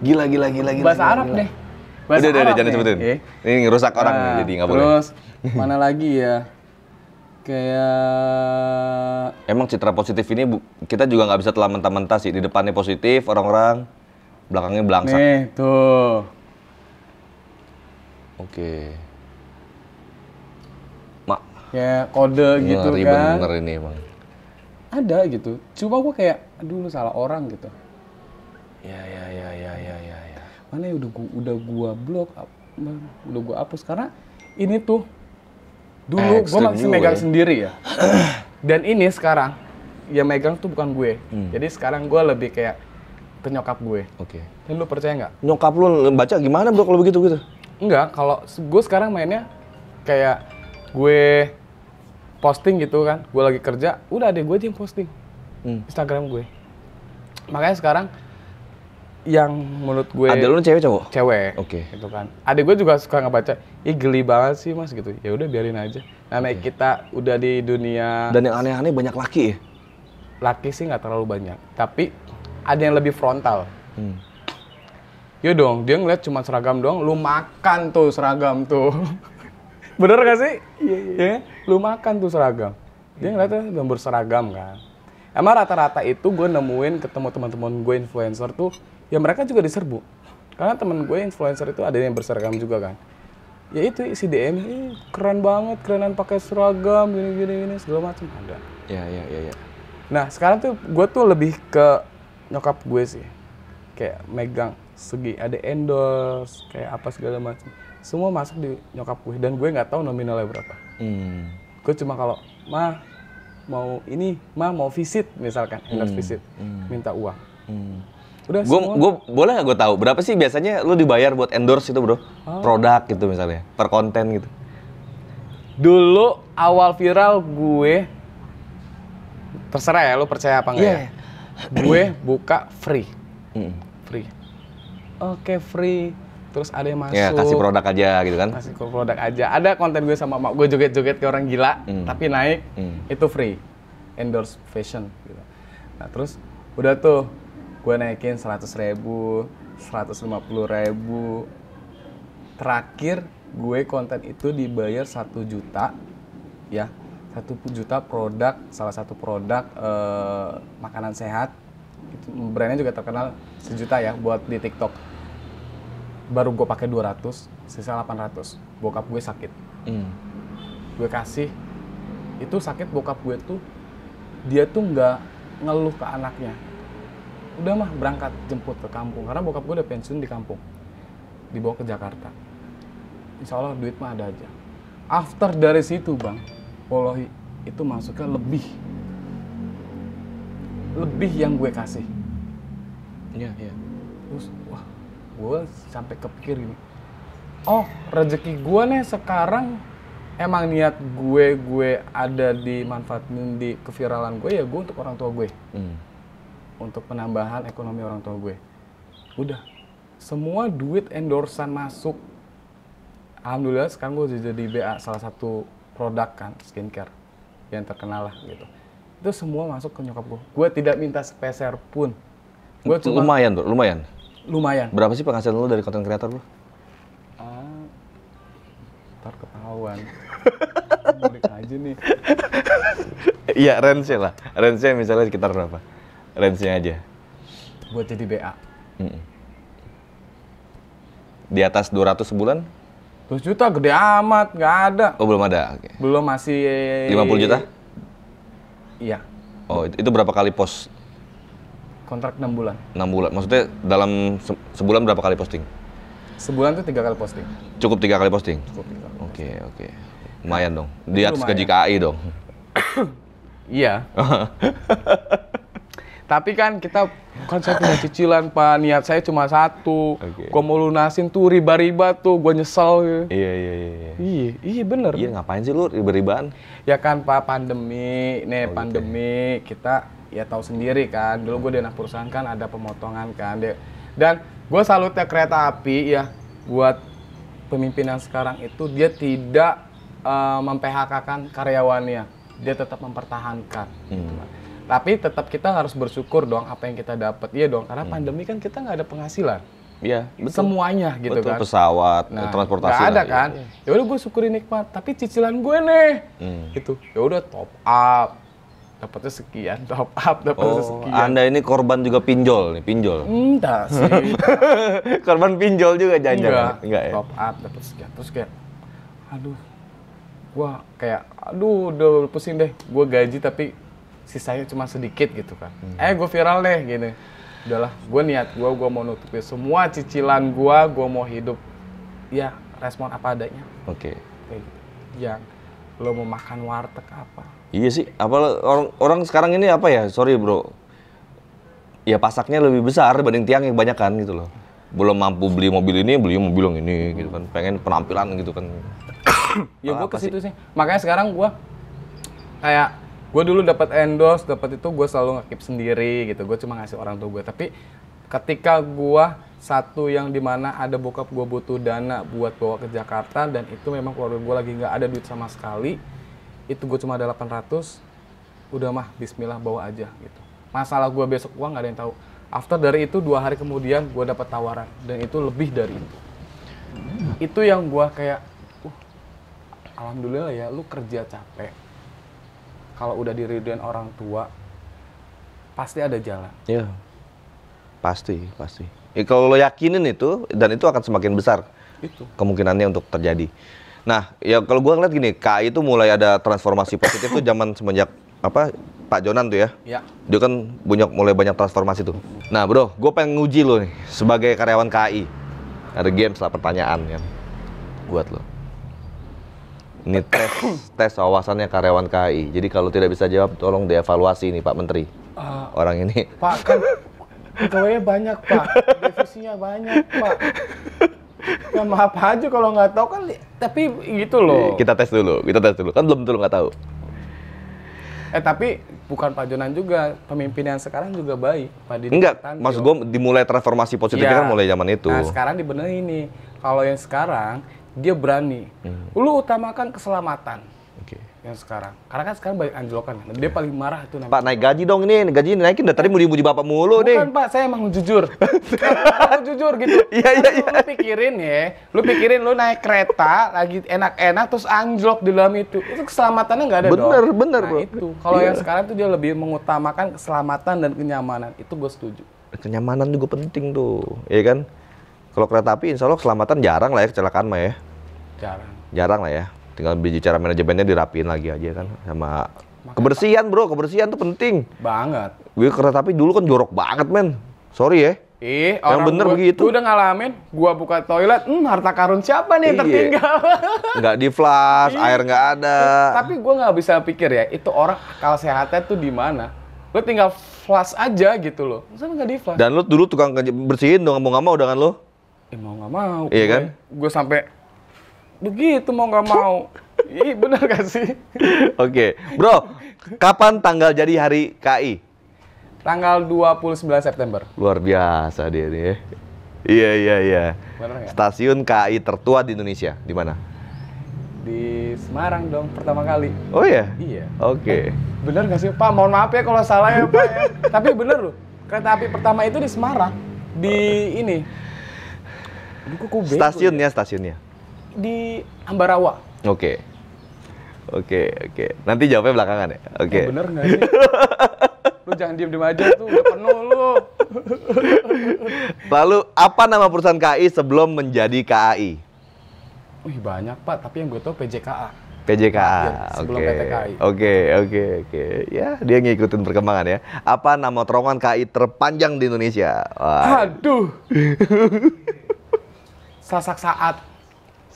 Gila, gila, gila, gila. Bahasa Arab gila. deh. Bahasa udah, Arab udah, jangan sebutin. Eh. Ini ngerusak orang nah, jadi nggak boleh. Terus mana lagi ya? kayak emang citra positif ini kita juga nggak bisa telah mentah-mentah sih di depannya positif orang-orang belakangnya belangsak nih tuh oke mak kayak kode Ngeri gitu kan bener ini emang ada gitu coba gua kayak aduh lu salah orang gitu ya ya ya ya ya ya, ya. mana ya udah gua udah gua blok udah gua hapus karena ini tuh Dulu eh, gue masih megang sendiri ya. Dan ini sekarang ya megang tuh bukan gue. Hmm. Jadi sekarang gue lebih kayak ke nyokap gue. Oke. Okay. lu percaya nggak? Nyokap lu baca gimana bro kalau begitu gitu? Enggak, kalau gue sekarang mainnya kayak gue posting gitu kan, gue lagi kerja, udah deh gue aja yang posting hmm. Instagram gue. Makanya sekarang yang menurut gue ada lu cewek cowok cewek oke okay. itu kan ada gue juga suka ngebaca ih geli banget sih mas gitu ya udah biarin aja nah okay. kita udah di dunia dan yang aneh-aneh banyak laki ya laki sih nggak terlalu banyak tapi ada yang lebih frontal hmm. Yo iya dong, dia ngeliat cuma seragam doang, lu makan tuh seragam tuh. Bener gak sih? Iya, iya. Ya, lu makan tuh seragam. Dia ngeliatnya udah seragam kan. Emang rata-rata itu gue nemuin ketemu teman-teman gue influencer tuh ya mereka juga diserbu. Karena temen gue influencer itu ada yang berseragam juga kan. Ya itu si DM ini keren banget, kerenan pakai seragam gini gini gini segala macam ada. ya ya iya. Ya. Nah sekarang tuh gue tuh lebih ke nyokap gue sih, kayak megang segi ada endorse kayak apa segala macam. Semua masuk di nyokap gue dan gue nggak tahu nominalnya berapa. Hmm. Gue cuma kalau mah mau ini mah mau visit misalkan endorse hmm. visit hmm. minta uang. Hmm Udah gua, Gua, boleh nggak gue tahu berapa sih biasanya lu dibayar buat endorse itu bro? Oh. Produk gitu misalnya, per konten gitu. Dulu awal viral gue, terserah ya lu percaya apa enggak yeah. ya. Iya, iya. Gue buka free. Mm. Free. Oke okay, free. Terus ada yang masuk. Ya kasih produk aja gitu kan. Kasih produk aja. Ada konten gue sama mak gue joget-joget ke orang gila, mm. tapi naik. Mm. Itu free. Endorse fashion gitu. Nah terus udah tuh gue naikin 100 ribu 150 ribu terakhir gue konten itu dibayar 1 juta ya 1 juta produk salah satu produk eh, makanan sehat itu brandnya juga terkenal sejuta ya buat di TikTok baru gue pakai 200 sisa 800 bokap gue sakit mm. gue kasih itu sakit bokap gue tuh dia tuh nggak ngeluh ke anaknya udah mah berangkat jemput ke kampung karena bokap gue udah pensiun di kampung dibawa ke Jakarta insya Allah duit mah ada aja after dari situ bang Wallahi itu masuknya lebih lebih yang gue kasih iya iya terus wah gue sampai kepikir ini oh rezeki gue nih sekarang emang niat gue gue ada di manfaatin di keviralan gue ya gue untuk orang tua gue hmm untuk penambahan ekonomi orang tua gue. Udah, semua duit endorsan masuk. Alhamdulillah sekarang gue jadi BA salah satu produk kan skincare yang terkenal lah gitu. Itu semua masuk ke nyokap gue. Gue tidak minta sepeser pun. Gue cuma lumayan, bro. lumayan. Lumayan. Berapa sih penghasilan lo dari konten kreator, Bro? Uh, ah, ntar ketahuan. Balik aja nih. Iya, range lah. Range misalnya sekitar berapa? range-nya aja. Buat jadi BA. Mm. Di atas 200 sebulan? 200 juta gede amat, nggak ada. Oh, belum ada. Okay. Belum masih 50 juta? Iya. Oh, itu, berapa kali post? Kontrak 6 bulan. 6 bulan. Maksudnya dalam sebulan berapa kali posting? Sebulan tuh tiga kali posting. Cukup tiga kali posting? Cukup tiga Oke, okay, oke. Okay. Lumayan dong. Di atas gaji KAI dong. Iya. Tapi kan kita kan saya punya cicilan pak, niat saya cuma satu. Okay. Gue mau lunasin tuh riba-riba tuh, gue nyesel gitu. Iya iya iya. Iya iya bener. Iya ngapain sih lu riba-ribaan? Ya kan pak pandemi, nih oh, gitu ya. pandemi gitu. kita ya tahu sendiri kan. Dulu gue di anak perusahaan kan ada pemotongan kan. Dan gue salutnya kereta api ya buat pemimpin yang sekarang itu dia tidak uh, memphk-kan karyawannya, dia tetap mempertahankan. Hmm. Gitu tapi tetap kita harus bersyukur doang apa yang kita dapat iya dong karena hmm. pandemi kan kita nggak ada penghasilan Iya, Semuanya gitu betul, kan. pesawat, nah, transportasi. Gak ada lah, iya. kan. Ya udah gue syukuri nikmat, tapi cicilan gue nih. Hmm. Gitu. Ya udah top up. Dapatnya sekian, top up, dapatnya oh, sekian. Anda ini korban juga pinjol nih, pinjol. Enggak sih. korban pinjol juga jangan Enggak, Enggak ya. Top up dapat sekian. Terus kayak aduh. gue kayak aduh udah pusing deh. Gue gaji tapi sisanya cuma sedikit gitu kan hmm. eh gue viral deh gini udahlah gue niat gue gue mau nutupin semua cicilan gue gue mau hidup ya respon apa adanya oke okay. Gitu. yang lo mau makan warteg apa iya sih apa orang orang sekarang ini apa ya sorry bro ya pasaknya lebih besar dibanding tiang yang banyak kan gitu loh belum mampu beli mobil ini beli mobil yang ini gitu kan pengen penampilan gitu kan ya gue ke situ sih? sih makanya sekarang gue kayak gue dulu dapat endorse dapat itu gue selalu ngakip sendiri gitu gue cuma ngasih orang tua gue tapi ketika gue satu yang dimana ada bokap gue butuh dana buat bawa ke Jakarta dan itu memang keluarga gue lagi nggak ada duit sama sekali itu gue cuma ada 800 udah mah Bismillah bawa aja gitu masalah gue besok gue nggak ada yang tahu after dari itu dua hari kemudian gue dapat tawaran dan itu lebih dari itu itu yang gue kayak uh, alhamdulillah ya lu kerja capek kalau udah diriduin orang tua pasti ada jalan. Iya. Pasti, pasti. Ya, kalau lo yakinin itu dan itu akan semakin besar itu kemungkinannya untuk terjadi. Nah, ya kalau gua ngeliat gini, KAI itu mulai ada transformasi positif tuh zaman semenjak apa Pak Jonan tuh ya. Iya. Dia kan punya mulai banyak transformasi tuh. Nah, Bro, gue pengen nguji lo nih sebagai karyawan KAI. Ada games lah pertanyaan yang buat lo. Ini tes tes wawasannya karyawan KAI. Jadi kalau tidak bisa jawab, tolong dievaluasi ini Pak Menteri. Uh, Orang ini. Pak kan pegawainya banyak Pak, divisinya banyak Pak. Ya maaf aja kalau nggak tahu kan, tapi gitu loh. Kita tes dulu, kita tes dulu. Kan belum dulu nggak tahu. Eh tapi bukan Pak Jonan juga, pemimpin yang sekarang juga baik. Pak Didi Enggak, Tantio. maksud gue dimulai transformasi positif ya. kan mulai zaman itu. Nah sekarang dibenerin ini. Kalau yang sekarang dia berani. Hmm. Lu utamakan keselamatan. Oke. Okay. Yang sekarang. Karena kan sekarang banyak anjlokan. Kan. Dia yeah. paling marah itu namanya. Pak naik gaji dong ini, gaji naikin dari tadi muji-muji bapak mulu Bukan, nih. Bukan Pak, saya emang jujur. Aku jujur gitu. Iya iya iya. Lu pikirin ya, lu pikirin lu naik kereta lagi enak-enak terus anjlok di dalam itu. Itu keselamatannya nggak ada bener, dong. Bener bener nah, bro. itu. Kalau yeah. yang iya. sekarang tuh dia lebih mengutamakan keselamatan dan kenyamanan. Itu gue setuju. Kenyamanan juga penting tuh, Iya kan? Kalau kereta api insya Allah keselamatan jarang lah ya kecelakaan mah ya. Jarang. Jarang lah ya. Tinggal bicara manajemennya dirapiin lagi aja kan sama Makan kebersihan bro, kebersihan tuh penting. Banget. Gue kereta tapi dulu kan jorok banget men. Sorry ya. Ih, yang orang bener gua, begitu. Gue udah ngalamin, gua buka toilet, hmm, harta karun siapa nih yang iya. tertinggal? nggak di flash, iya. air nggak ada. Tapi gue nggak bisa pikir ya, itu orang akal sehatnya tuh di mana? Lo tinggal flash aja gitu loh, masa nggak di flash? Dan lo dulu tukang bersihin dong, mau nggak mau dengan lo? Eh, mau nggak mau. Iya kan? Gue sampai begitu mau nggak mau. Ih, bener gak sih? Oke, okay. bro, kapan tanggal jadi hari KI? Tanggal 29 September. Luar biasa dia nih. Iya iya iya. Stasiun KI tertua di Indonesia di mana? Di Semarang dong pertama kali. Oh iya. Iya. Oke. Okay. Eh, bener gak sih Pak? Mohon maaf ya kalau salah ya Pak. Ya. Tapi bener loh. Kereta api pertama itu di Semarang di ini. stasiunnya, ya, stasiunnya di Ambarawa. Oke. Okay. Oke, okay, oke. Okay. Nanti jawabnya belakangan ya. Eh, oke. Okay. Nah, bener nggak sih? lu jangan diem-diem aja tuh, udah penuh lu. Lalu apa nama perusahaan KAI sebelum menjadi KAI? Wih banyak pak, tapi yang gue tau PJKA. PJKA, ya, sebelum oke, oke, oke, oke, ya dia ngikutin perkembangan ya. Apa nama terowongan KAI terpanjang di Indonesia? Wah. Aduh, sasak saat.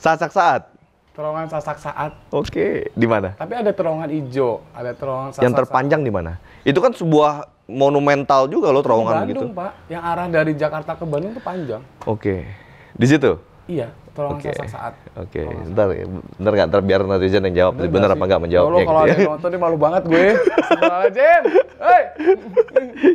Sasak saat. Terowongan Sasak Saat. Oke, di mana? Tapi ada terowongan hijau, ada terowongan Sasak. Yang terpanjang di mana? Itu kan sebuah monumental juga loh terowongan Bandung, gitu. Pak. Yang arah dari Jakarta ke Bandung itu panjang. Oke. Di situ? Iya tolong okay. saat. Oke, okay. ntar, ya. ntar nggak ntar biar netizen yang jawab, bener, bener apa nggak menjawabnya. Lo kalau gitu. Ya. ada nonton malu banget gue, salah Jen, hei,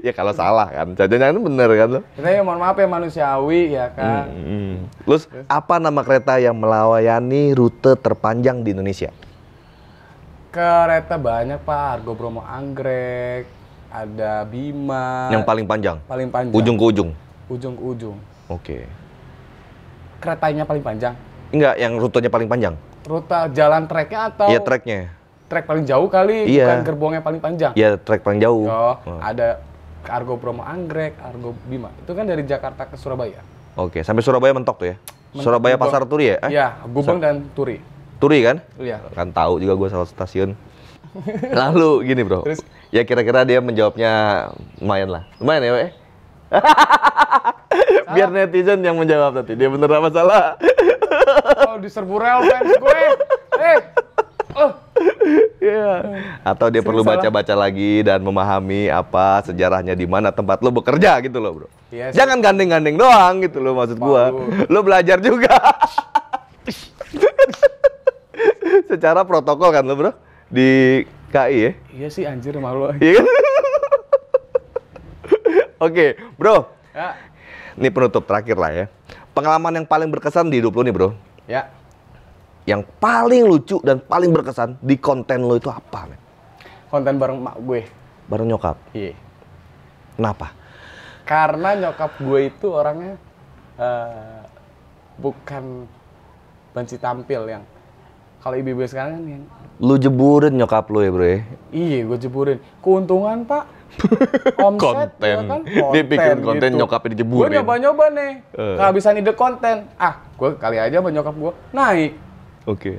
ya kalau salah kan, jangan bener kan lo. ini ya mohon maaf ya manusiawi ya kan. Hmm, hmm. Terus apa nama kereta yang melayani rute terpanjang di Indonesia? Kereta banyak pak, Argo Bromo Anggrek, ada Bima. Yang paling panjang? Paling panjang. Ujung ke ujung? Ujung ke ujung. Oke. Okay keretanya paling panjang? Enggak, yang rutenya paling panjang. Rute jalan treknya atau? Iya, treknya. Trek paling jauh kali, iya. bukan gerbongnya paling panjang. Iya, trek paling jauh. Oh, oh. ada Argo promo Anggrek, Argo Bima. Itu kan dari Jakarta ke Surabaya. Oke, sampai Surabaya mentok tuh ya? Mentok Surabaya Gubeng. Pasar Turi ya? Eh? Iya, eh? Gubeng dan Turi. Turi kan? Iya. Kan tahu juga gue salah stasiun. Lalu gini bro, Terus? ya kira-kira dia menjawabnya lumayan lah. Lumayan ya, Pak? Eh? Biar netizen yang menjawab nanti. Dia bener apa salah? oh, diserbu rel fans gue. Eh. Oh. Eh. Yeah. Atau dia Sini perlu baca-baca lagi dan memahami apa sejarahnya di mana tempat lo bekerja gitu loh, Bro. Yes. Iya Jangan gandeng-gandeng doang gitu loh maksud gua. Lo belajar juga. Secara protokol kan lo, Bro? Di KI ya? Iya sih anjir malu. Iya kan? Oke, bro. Ya. Ini penutup terakhir lah ya. Pengalaman yang paling berkesan di hidup lo nih, bro. Ya. Yang paling lucu dan paling berkesan di konten lo itu apa, men? Konten bareng mak gue. Bareng nyokap? Iya. Kenapa? Karena nyokap gue itu orangnya uh, bukan banci tampil yang kalau ibu-ibu sekarang kan yang lu jeburin nyokap lu ya bro ya? Iya, gue jeburin. Keuntungan pak, Ya konten. Ya kan? konten. Dia bikin konten gitu. nyokapnya dijebur. Gue nyoba-nyoba nih, uh. ide konten. Ah, gue kali aja sama nyokap gue, naik. Oke.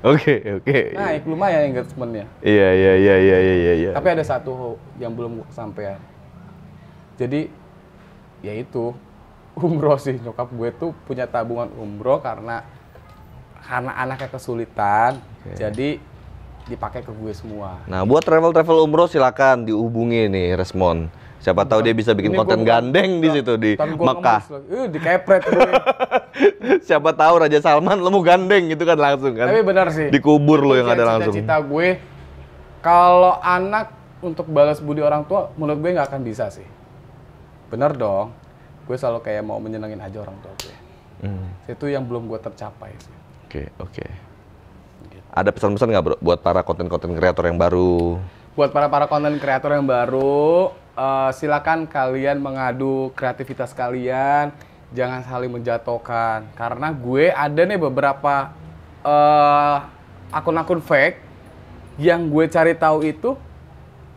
Oke, oke. Naik lumayan engagementnya. Iya, iya, iya, iya, iya, iya. iya. Tapi ada satu yang belum sampai. Jadi, ya itu umroh sih nyokap gue tuh punya tabungan umroh karena karena anaknya kesulitan. Okay. Jadi dipakai ke gue semua. Nah, buat travel-travel umroh silakan dihubungi nih Resmon. Siapa tahu dia bisa bikin konten gandeng di situ di Mekah. Uh, di kepret gue. Siapa tahu Raja Salman lo mau gandeng gitu kan langsung kan. Tapi benar sih. Dikubur lo yang ada langsung. Cita gue kalau anak untuk balas budi orang tua menurut gue nggak akan bisa sih. Bener dong. Gue selalu kayak mau menyenengin aja orang tua gue. Hmm. Itu yang belum gue tercapai sih. Oke, oke ada pesan-pesan nggak bro buat para konten-konten kreator yang baru? Buat para para konten kreator yang baru, uh, silakan kalian mengadu kreativitas kalian, jangan saling menjatuhkan. Karena gue ada nih beberapa akun eh, akun-akun fake yang gue cari tahu itu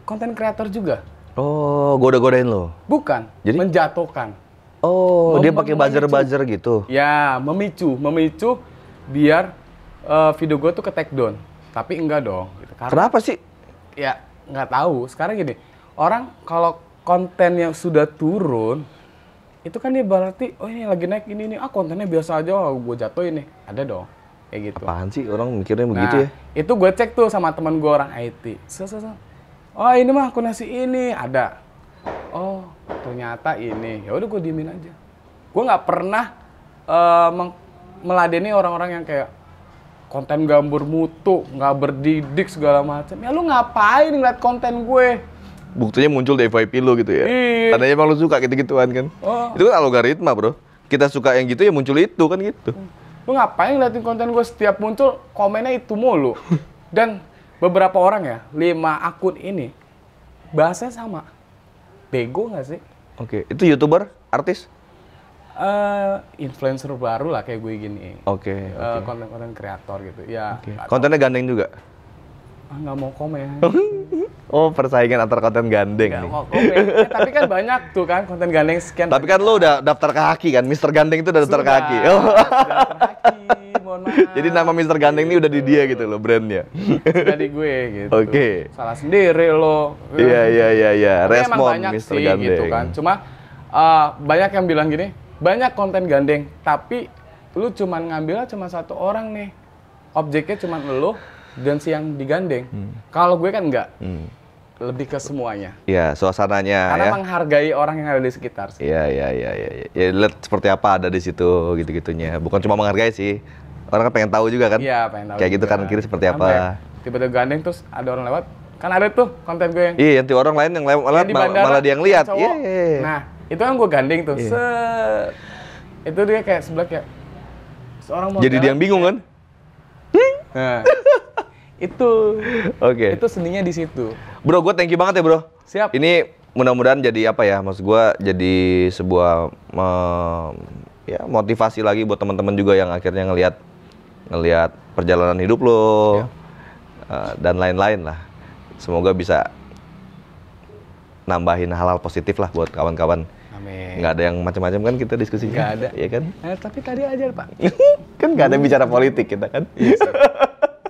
konten kreator juga. Oh, goda-godain lo? Bukan, Jadi? menjatuhkan. Oh, Mem dia pakai buzzer-buzzer gitu? Ya, memicu, memicu biar uh, video gue tuh ke take down, tapi enggak dong. Gitu. Karena, Kenapa sih? Ya nggak tahu. Sekarang gini, orang kalau konten yang sudah turun, itu kan dia berarti, oh ini lagi naik ini ini, ah kontennya biasa aja, oh, gue jatuh ini ada dong. Kayak gitu. Apaan sih orang mikirnya nah, begitu ya? Itu gue cek tuh sama teman gue orang IT. So, so, so. Oh ini mah aku nasi ini ada. Oh ternyata ini. Ya udah gue diemin aja. Gue nggak pernah uh, meladeni orang-orang yang kayak konten gambar mutu, nggak berdidik segala macam. Ya lu ngapain ngeliat konten gue? Buktinya muncul di FYP lu gitu ya. Iya. Tandanya emang lu suka gitu-gituan kan. Oh. Itu kan algoritma, Bro. Kita suka yang gitu ya muncul itu kan gitu. Lu ngapain ngeliatin konten gue setiap muncul komennya itu mulu. Dan beberapa orang ya, lima akun ini bahasanya sama. Bego nggak sih? Oke, okay. itu YouTuber, artis? Uh, influencer baru lah kayak gue gini. Oke. Okay, uh, eh, okay. Konten-konten kreator gitu. Ya. Okay. Kontennya gandeng juga. Ah, nggak mau komen. oh persaingan antar konten gandeng Nggak nih. mau komen. Eh, tapi kan banyak tuh kan konten gandeng sekian. Tapi kan lo udah daftar ke Haki kan, Mister Gandeng itu udah daftar Sudah, ke Haki. Oh. Jadi nama Mister Gandeng ini udah di dia gitu loh brandnya. Jadi gue gitu. Oke. Okay. Salah sendiri lo. Iya iya iya iya. Respon Mister gitu Gandeng. Gitu kan. Cuma uh, banyak yang bilang gini, banyak konten gandeng tapi lu cuman ngambilnya cuma satu orang nih objeknya cuma lu dan si yang digandeng hmm. kalau gue kan enggak hmm. lebih ke semuanya ya suasananya karena ya. menghargai orang yang ada di sekitar sih ya ya ya ya, ya. ya lihat seperti apa ada di situ gitu gitunya bukan cuma menghargai sih orang kan pengen tahu juga kan iya pengen tahu kayak gitu juga. gitu kan kiri seperti apa tiba-tiba gandeng terus ada orang lewat kan ada tuh konten gue yang iya nanti orang lain yang lewat malah, malah dia yang lihat iya yeah. Iya. nah itu kan gue gandeng tuh yeah. set itu dia kayak sebelah kayak seorang mau jadi dia yang bingung kan nah, itu oke okay. itu seninya di situ bro gue thank you banget ya bro siap ini mudah-mudahan jadi apa ya maksud gue jadi sebuah um, ya motivasi lagi buat teman-teman juga yang akhirnya ngelihat ngelihat perjalanan hidup lo yeah. Iya. uh, dan lain-lain lah semoga bisa nambahin hal-hal positif lah buat kawan-kawan Nggak ada yang macam-macam kan kita diskusinya. Nggak ada. ya kan? Eh, tapi tadi aja Pak. kan nggak ada bicara politik kita kan? Iya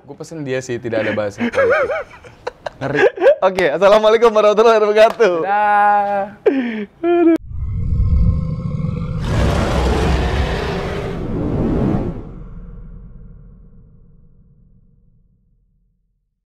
Gue pesen dia sih tidak ada bahasa politik. Oke, okay, Assalamualaikum warahmatullahi wabarakatuh. Dah.